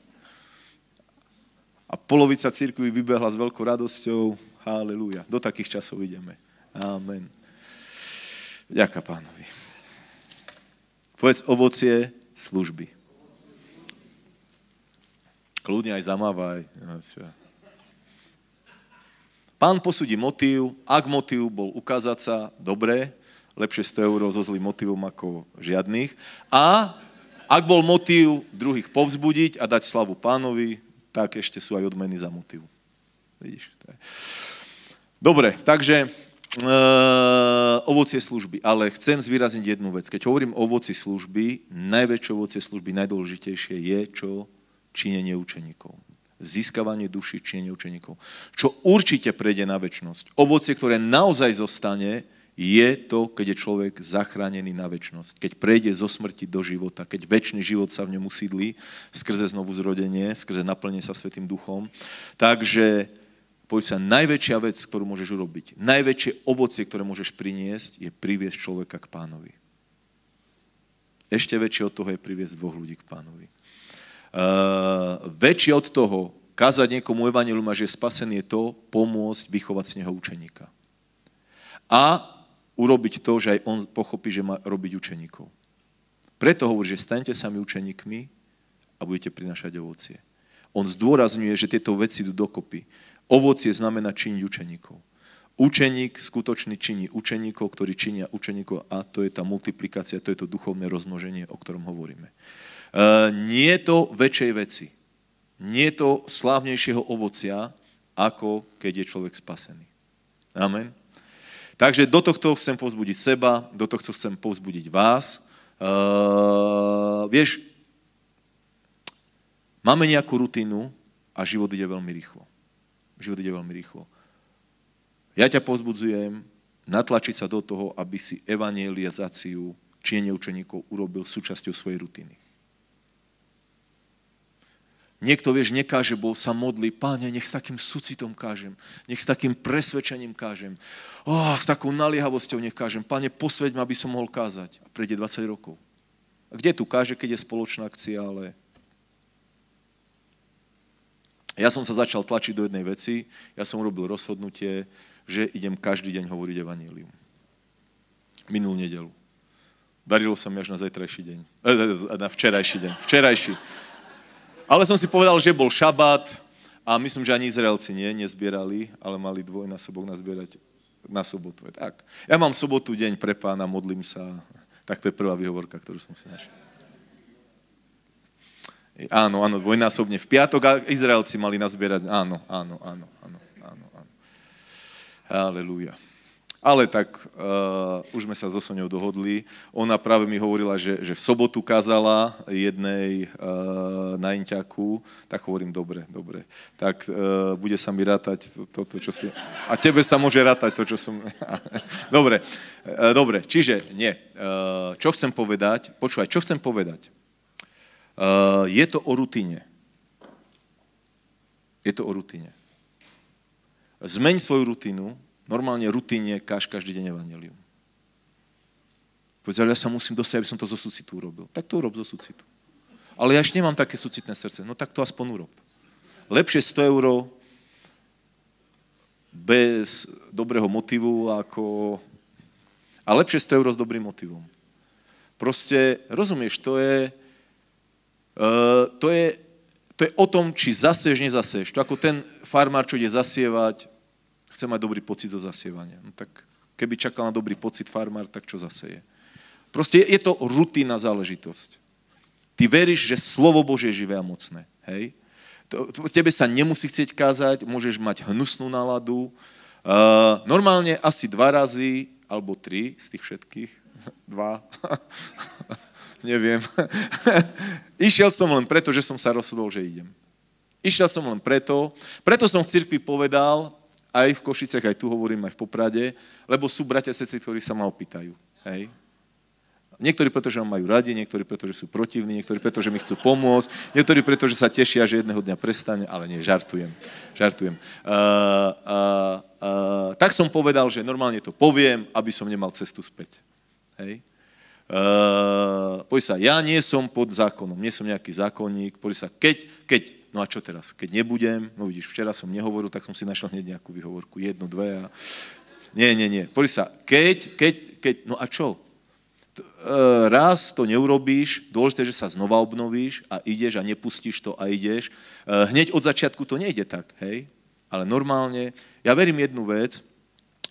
S1: A polovica církvy vybehla s veľkou radosťou. Halelúja. Do takých časov ideme. Amen. Ďaká pánovi. Povedz ovocie služby. Kľudne aj zamávaj. Pán posudí motív, ak motív bol ukázať sa, dobre, lepšie 100 eur so zlým motivom ako žiadnych. A ak bol motív druhých povzbudiť a dať slavu pánovi, tak ešte sú aj odmeny za motív. Vidíš? Dobre, takže e, ovocie služby. Ale chcem zvýrazniť jednu vec. Keď hovorím o ovoci služby, najväčšie ovocie služby, najdôležitejšie je, čo činenie učeníkov. Získavanie duši, činenie učeníkov. Čo určite prejde na väčnosť. Ovocie, ktoré naozaj zostane, je to, keď je človek zachránený na väčnosť. Keď prejde zo smrti do života, keď väčší život sa v ňom usídli skrze znovu zrodenie, skrze naplnenie sa Svetým duchom. Takže povedz sa, najväčšia vec, ktorú môžeš urobiť, najväčšie ovocie, ktoré môžeš priniesť, je priviesť človeka k pánovi. Ešte väčšie od toho je priviesť dvoch ľudí k pánovi. Eh, väčšie od toho, kázať niekomu evanelium a že je spasený, je to pomôcť vychovať z neho učeníka. A urobiť to, že aj on pochopí, že má robiť učeníkov. Preto hovorí, že staňte sami učeníkmi a budete prinašať ovocie. On zdôrazňuje, že tieto veci idú dokopy. Ovocie znamená činiť učeníkov. Učeník skutočný činí učeníkov, ktorí činia učeníkov a to je tá multiplikácia, to je to duchovné rozmnoženie, o ktorom hovoríme. E, nie je to väčšej veci. Nie je to slávnejšieho ovocia, ako keď je človek spasený. Amen. Takže do tohto chcem povzbudiť seba, do tohto chcem povzbudiť vás. Uh, vieš, máme nejakú rutinu a život ide veľmi rýchlo. Život ide veľmi rýchlo. Ja ťa povzbudzujem natlačiť sa do toho, aby si evangelizáciu čienie učeníkov urobil súčasťou svojej rutiny. Niekto, vieš, nekáže, Boh, sa modlí, páne, nech s takým sucitom kážem, nech s takým presvedčením kážem, oh, s takou naliehavosťou nech kážem, páne, posveď ma, aby som mohol kázať. A prejde 20 rokov. A kde tu káže, keď je spoločná akcia, ale... Ja som sa začal tlačiť do jednej veci, ja som urobil rozhodnutie, že idem každý deň hovoriť evanílium. Minul nedelu. Darilo sa mi až na zajtrajší deň. Eh, eh, na včerajší deň. Včerajší. Ale som si povedal, že bol šabat a myslím, že ani Izraelci nie, nezbierali, ale mali dvojnásobok nazbierať na sobotu. tak. Ja mám sobotu deň pre pána, modlím sa. Tak to je prvá vyhovorka, ktorú som si našiel. Áno, áno, dvojnásobne. V piatok a Izraelci mali nazbierať. Áno, áno, áno, áno, áno, áno. Halelujá. Ale tak uh, už sme sa so Soňou dohodli. Ona práve mi hovorila, že, že v sobotu kázala jednej uh, na Inťaku. Tak hovorím, dobre, dobre. Tak uh, bude sa mi rátať toto, to, to, čo si... A tebe sa môže rátať to, čo som... dobre, uh, dobre. Čiže nie. Uh, čo chcem povedať? Počúvaj, čo chcem povedať? Uh, je to o rutine. Je to o rutine. Zmeň svoju rutinu, normálne rutíne káž každý deň evanelium. Povedal, ja sa musím dostať, aby som to zo sucitu urobil. Tak to urob zo sucitu. Ale ja ešte nemám také sucitné srdce. No tak to aspoň urob. Lepšie 100 eur bez dobrého motivu ako... A lepšie 100 eur s dobrým motivom. Proste, rozumieš, to je, e, to je, to je o tom, či zaseš, nezaseš. To ako ten farmár, čo ide zasievať, Chce mať dobrý pocit zo zasievania. No tak keby čakal na dobrý pocit farmár, tak čo zaseje? Proste je, je to rutina záležitosť. Ty veríš, že slovo Bože je živé a mocné. Hej? Tebe sa nemusí chcieť kázať, môžeš mať hnusnú náladu. Uh, normálne asi dva razy, alebo tri z tých všetkých, dva, neviem. Išiel som len preto, že som sa rozhodol, že idem. Išiel som len preto, preto som v cirkvi povedal, aj v Košicech aj tu hovorím, aj v Poprade, lebo sú bratia seci, ktorí sa ma opýtajú. Hej? Niektorí preto, že ma majú radi, niektorí preto, že sú protivní, niektorí preto, že mi chcú pomôcť, niektorí preto, že sa tešia, že jedného dňa prestane, ale nie, žartujem, žartujem. Uh, uh, uh, tak som povedal, že normálne to poviem, aby som nemal cestu späť. Hej? Uh, sa, ja nie som pod zákonom, nie som nejaký zákonník, poď sa, keď, keď no a čo teraz? Keď nebudem, no vidíš, včera som nehovoril, tak som si našiel hneď nejakú vyhovorku, jednu, dve a... Nie, nie, nie. Pozri sa, keď, keď, keď, no a čo? E, raz to neurobíš, dôležité, že sa znova obnovíš a ideš a nepustíš to a ideš. E, hneď od začiatku to nejde tak, hej? Ale normálne, ja verím jednu vec,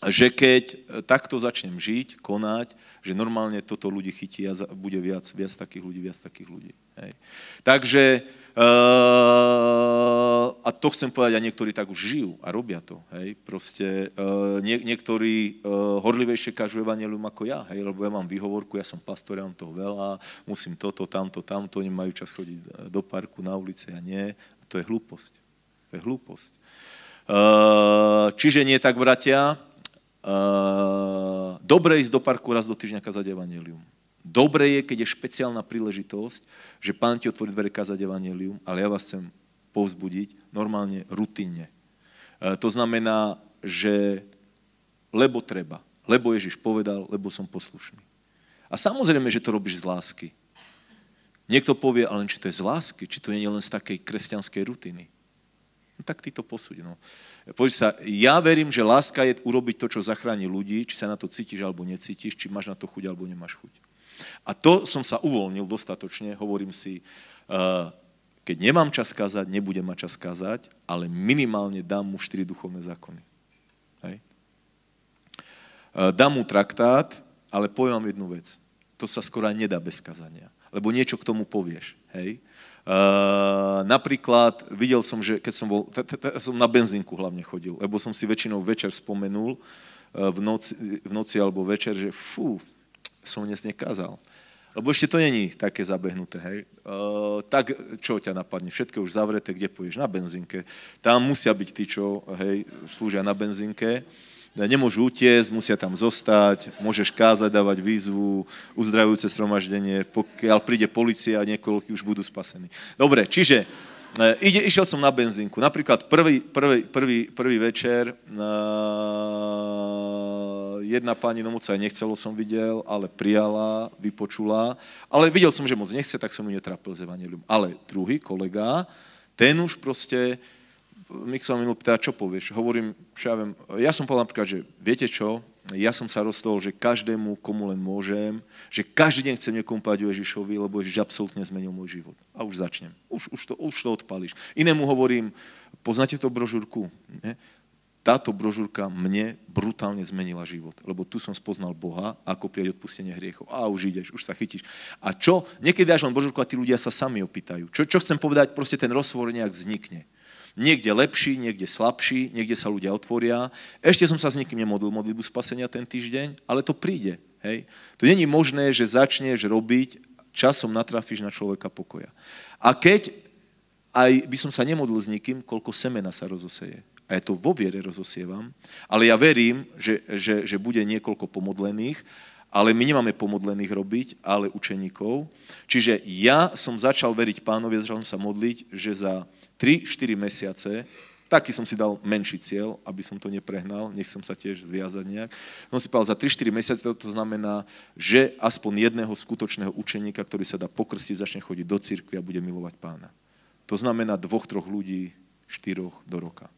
S1: že keď e, takto začnem žiť, konať, že normálne toto ľudí chytí a bude viac, viac takých ľudí, viac takých ľudí. Hej. Takže, uh, a to chcem povedať, a niektorí tak už žijú a robia to, hej, proste, uh, nie, niektorí uh, horlivejšie kažu evanelium ako ja, hej, lebo ja mám výhovorku, ja som pastor, ja mám toho veľa, musím toto, tamto, tamto, oni majú čas chodiť do parku, na ulice, ja nie, a to je hlúposť, to je hlúposť. Uh, čiže nie tak, bratia, uh, dobre ísť do parku raz do týždňa kazať evanelium Dobre je, keď je špeciálna príležitosť, že pán ti otvorí dvere kázať evanelium, ale ja vás chcem povzbudiť normálne, rutinne. E, to znamená, že lebo treba, lebo Ježiš povedal, lebo som poslušný. A samozrejme, že to robíš z lásky. Niekto povie, ale či to je z lásky, či to nie je len z takej kresťanskej rutiny. No, tak ty to posúď. No. Pozri sa, ja verím, že láska je urobiť to, čo zachráni ľudí, či sa na to cítiš alebo necítiš, či máš na to chuť alebo nemáš chuť. A to som sa uvoľnil dostatočne, hovorím si, eh, keď nemám čas kázať, nebudem mať čas kázať, ale minimálne dám mu štyri duchovné zákony. Hej. Eh, dám mu traktát, ale poviem vám jednu vec. To sa skoro nedá bez kazania, lebo niečo k tomu povieš. Hej. Uh, napríklad videl som, že keď som bol, t- t- t- som na benzínku hlavne chodil, lebo som si väčšinou večer spomenul uh, v noci, v noci alebo večer, že fú, som dnes nekázal. Lebo ešte to není také zabehnuté, hej. E, tak, čo ťa napadne? Všetko už zavreté, kde pôjdeš? Na benzínke. Tam musia byť tí, čo, hej, slúžia na benzínke. Nemôžu utiesť, musia tam zostať, môžeš kázať, dávať výzvu, uzdravujúce stromaždenie, pokiaľ príde policia, niekoľko už budú spasení. Dobre, čiže e, ide, išiel som na benzínku. Napríklad prvý, prvý, prvý, prvý večer E, jedna pani, no moc sa aj nechcelo, som videl, ale prijala, vypočula. Ale videl som, že moc nechce, tak som ju netrapil z evanelium. Ale druhý kolega, ten už proste, my som minul ptá, čo povieš? Hovorím, čo ja viem, ja som povedal napríklad, že viete čo, ja som sa rozhodol, že každému, komu len môžem, že každý deň chcem niekomu povedať o Ježišovi, lebo Ježiš absolútne zmenil môj život. A už začnem. Už, už, to, už to odpalíš. Inému hovorím, poznáte to brožúrku? Ne? táto brožúrka mne brutálne zmenila život, lebo tu som spoznal Boha, ako prijať odpustenie hriechov. A už ideš, už sa chytíš. A čo? Niekedy dáš len brožúrku a tí ľudia sa sami opýtajú. Čo, čo chcem povedať? Proste ten rozhovor nejak vznikne. Niekde lepší, niekde slabší, niekde sa ľudia otvoria. Ešte som sa s nikým nemodlil modlitbu spasenia ten týždeň, ale to príde. Hej? To není možné, že začneš robiť, časom natrafíš na človeka pokoja. A keď aj by som sa nemodlil s nikým, koľko semena sa rozoseje a ja to vo viere rozosievam, ale ja verím, že, že, že bude niekoľko pomodlených, ale my nemáme pomodlených robiť, ale učeníkov. Čiže ja som začal veriť pánovi, začal som sa modliť, že za 3-4 mesiace, taký som si dal menší cieľ, aby som to neprehnal, nech som sa tiež zviazať nejak, som no si povedal, za 3-4 mesiace to znamená, že aspoň jedného skutočného učeníka, ktorý sa dá pokrstiť, začne chodiť do cirkvi a bude milovať pána. To znamená dvoch, troch ľudí, štyroch do roka.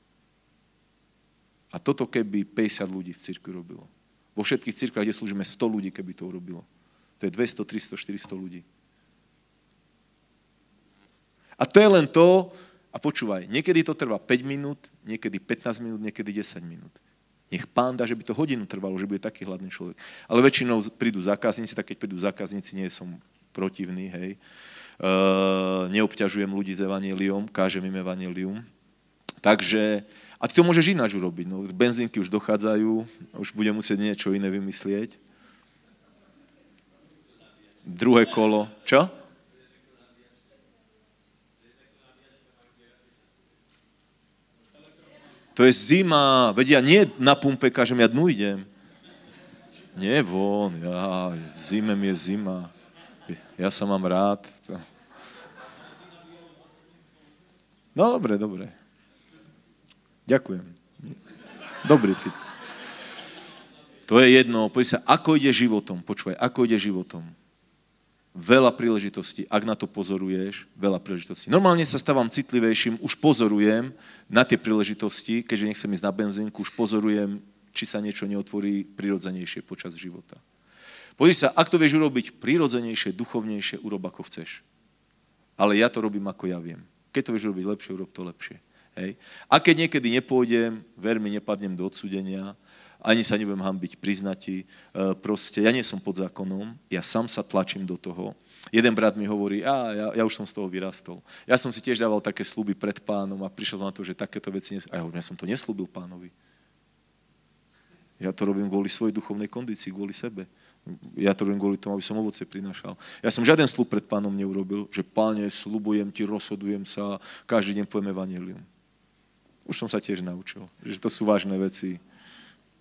S1: A toto keby 50 ľudí v cirkvi robilo. Vo všetkých cirkvách, kde slúžime 100 ľudí, keby to urobilo. To je 200, 300, 400 ľudí. A to je len to, a počúvaj, niekedy to trvá 5 minút, niekedy 15 minút, niekedy 10 minút. Nech pán dá, že by to hodinu trvalo, že bude taký hladný človek. Ale väčšinou prídu zákazníci, tak keď prídu zákazníci, nie som protivný, hej. E, neobťažujem ľudí s evaníliom, kážem im evanílium. Takže a ty to môžeš ináč urobiť. No, benzínky už dochádzajú, už budem musieť niečo iné vymyslieť. Druhé kolo. Čo? To je zima, vedia, nie na pumpe, kažem, ja dnu idem. Nie von, ja, zime mi je zima. Ja sa mám rád. No dobre, dobre. Ďakujem. Dobrý typ. To je jedno. Poď sa, ako ide životom. Počúvaj, ako ide životom. Veľa príležitostí, ak na to pozoruješ, veľa príležitostí. Normálne sa stávam citlivejším, už pozorujem na tie príležitosti, keďže nechcem ísť na benzínku, už pozorujem, či sa niečo neotvorí prirodzenejšie počas života. Pozri sa, ak to vieš urobiť prirodzenejšie, duchovnejšie, urob ako chceš. Ale ja to robím, ako ja viem. Keď to vieš urobiť lepšie, urob to lepšie. Hej. A keď niekedy nepôjdem, veľmi nepadnem do odsudenia, ani sa nebudem hambiť priznati. E, proste ja nie som pod zákonom, ja sám sa tlačím do toho. Jeden brat mi hovorí, a ja, ja už som z toho vyrastol. Ja som si tiež dával také sluby pred pánom a prišiel na to, že takéto veci... Nes... A ja hovorím, ja som to neslúbil pánovi. Ja to robím kvôli svojej duchovnej kondícii, kvôli sebe. Ja to robím kvôli tomu, aby som ovoce prinašal. Ja som žiaden slub pred pánom neurobil, že páne, slubujem ti, rozhodujem sa, každý deň pojem evanelium. Už som sa tiež naučil, že to sú vážne veci.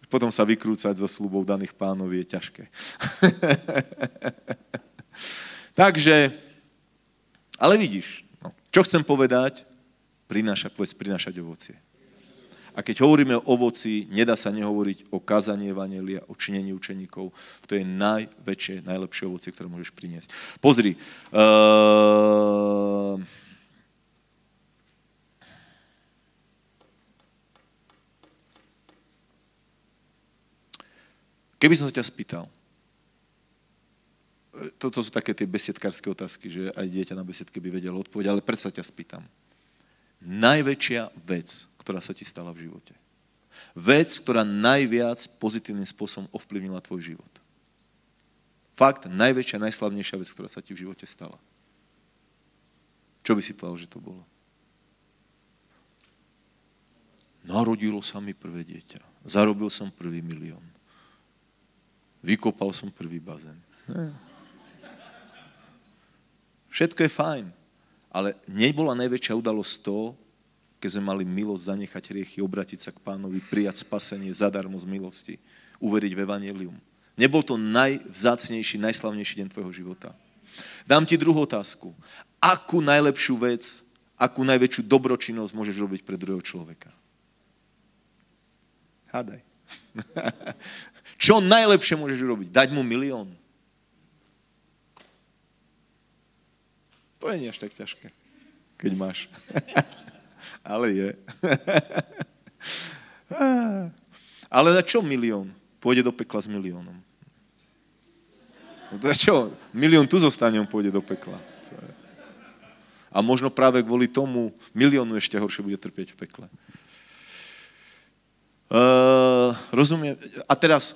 S1: Potom sa vykrúcať zo slubov daných pánov je ťažké. Takže, ale vidíš, no, čo chcem povedať, prináša, povedz, prinášať ovocie. A keď hovoríme o ovoci, nedá sa nehovoriť o kazanie vanelia o činení učeníkov. To je najväčšie, najlepšie ovocie, ktoré môžeš priniesť. Pozri, uh, Keby som sa ťa spýtal, e, toto sú také tie besiedkárske otázky, že aj dieťa na besiedke by vedelo odpovedať, ale predsa ťa spýtam. Najväčšia vec, ktorá sa ti stala v živote. Vec, ktorá najviac pozitívnym spôsobom ovplyvnila tvoj život. Fakt, najväčšia, najslavnejšia vec, ktorá sa ti v živote stala. Čo by si povedal, že to bolo? Narodilo sa mi prvé dieťa. Zarobil som prvý milión Vykopal som prvý bazén. Všetko je fajn. Ale nebola najväčšia udalosť to, keď sme mali milosť zanechať riechy, obratiť sa k pánovi, prijať spasenie zadarmo z milosti, uveriť v evanelium. Nebol to najvzácnejší, najslavnejší deň tvojho života. Dám ti druhú otázku. Akú najlepšiu vec, akú najväčšiu dobročinnosť môžeš robiť pre druhého človeka? Hádaj. Čo najlepšie môžeš urobiť? Dať mu milión. To je nie až tak ťažké, keď máš. Ale je. Ale za čo milión? Pôjde do pekla s miliónom. Za čo? Milión tu zostane, on pôjde do pekla. A možno práve kvôli tomu miliónu ešte horšie bude trpieť v pekle. Uh, rozumiem. A teraz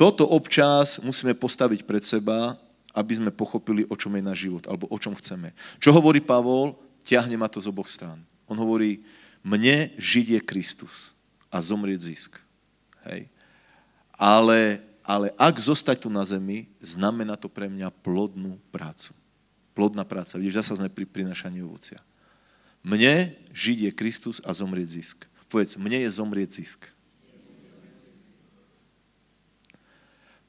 S1: toto občas musíme postaviť pred seba, aby sme pochopili, o čom je náš život, alebo o čom chceme. Čo hovorí Pavol? Ťahne ma to z oboch strán. On hovorí, mne žiť je Kristus a zomrieť zisk. Hej. Ale, ale ak zostať tu na zemi, znamená to pre mňa plodnú prácu. Plodná práca. Vidíš, zase sme pri prinašaní ovocia. Mne žiť je Kristus a zomrieť zisk. Povedz, mne je zomrieť zisk.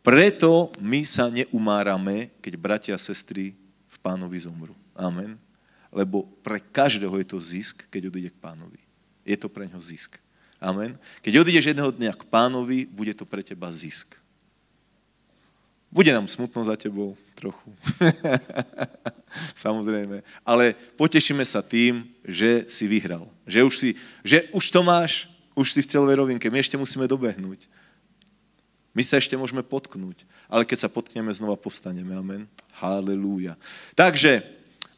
S1: Preto my sa neumárame, keď bratia a sestry v pánovi zomru. Amen. Lebo pre každého je to zisk, keď odíde k pánovi. Je to pre ňo zisk. Amen. Keď odídeš jedného dňa k pánovi, bude to pre teba zisk. Bude nám smutno za tebou trochu. Samozrejme. Ale potešíme sa tým, že si vyhral. Že už, si, že už to máš, už si v celovej rovinke. My ešte musíme dobehnúť my sa ešte môžeme potknúť, ale keď sa potkneme, znova postaneme. Amen. Halelúja. Takže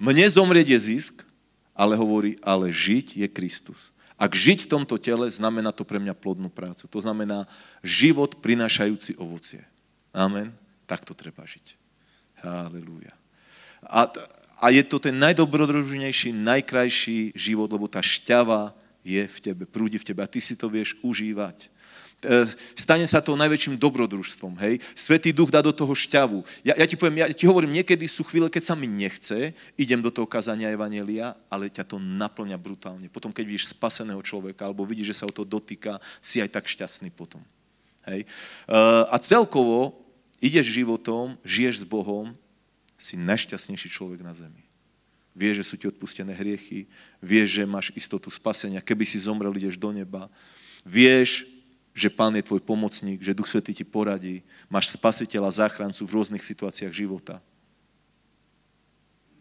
S1: mne zomrieť je zisk, ale hovorí, ale žiť je Kristus. Ak žiť v tomto tele, znamená to pre mňa plodnú prácu. To znamená život prinášajúci ovocie. Amen. Tak to treba žiť. Halelúja. A, a je to ten najdobrodružnejší, najkrajší život, lebo tá šťava je v tebe, prúdi v tebe a ty si to vieš užívať. E, stane sa to najväčším dobrodružstvom. Hej? Svetý duch dá do toho šťavu. Ja, ja ti poviem, ja ti hovorím, niekedy sú chvíle, keď sa mi nechce, idem do toho kazania Evangelia, ale ťa to naplňa brutálne. Potom, keď vidíš spaseného človeka, alebo vidíš, že sa o to dotýka, si aj tak šťastný potom. Hej? E, a celkovo ideš životom, žiješ s Bohom, si najšťastnejší človek na zemi. Vieš, že sú ti odpustené hriechy, vieš, že máš istotu spasenia, keby si zomrel, ideš do neba. Vieš, že Pán je tvoj pomocník, že Duch Svetý ti poradí, máš spasiteľa, záchrancu v rôznych situáciách života.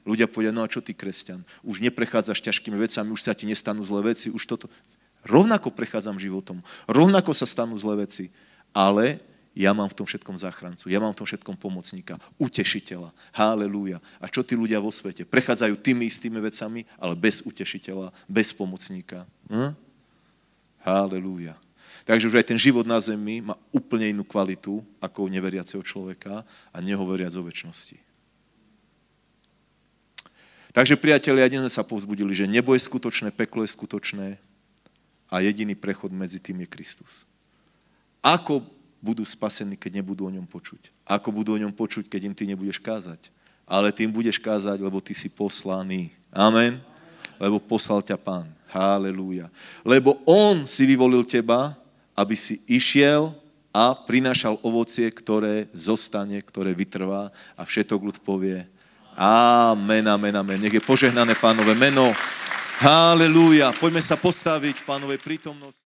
S1: Ľudia povedia, no a čo ty, kresťan? Už neprechádzaš ťažkými vecami, už sa ti nestanú zlé veci, už toto. Rovnako prechádzam životom, rovnako sa stanú zlé veci, ale ja mám v tom všetkom záchrancu, ja mám v tom všetkom pomocníka, utešiteľa. Haleluja. A čo tí ľudia vo svete? Prechádzajú tými istými vecami, ale bez utešiteľa, bez pomocníka. Hm? Halelúja. Takže už aj ten život na zemi má úplne inú kvalitu ako u neveriaceho človeka a nehovoriac o väčšnosti. Takže priatelia, dnes sme sa povzbudili, že nebo je skutočné, peklo je skutočné a jediný prechod medzi tým je Kristus. Ako budú spasení, keď nebudú o ňom počuť? Ako budú o ňom počuť, keď im ty nebudeš kázať? Ale tým budeš kázať, lebo ty si poslaný. Amen. Lebo poslal ťa Pán. Halelúja. Lebo On si vyvolil teba aby si išiel a prinášal ovocie, ktoré zostane, ktoré vytrvá a všetok ľud povie Amen, amen, amen. Nech je požehnané pánové meno. Halelúja. Poďme sa postaviť v pánovej prítomnosti.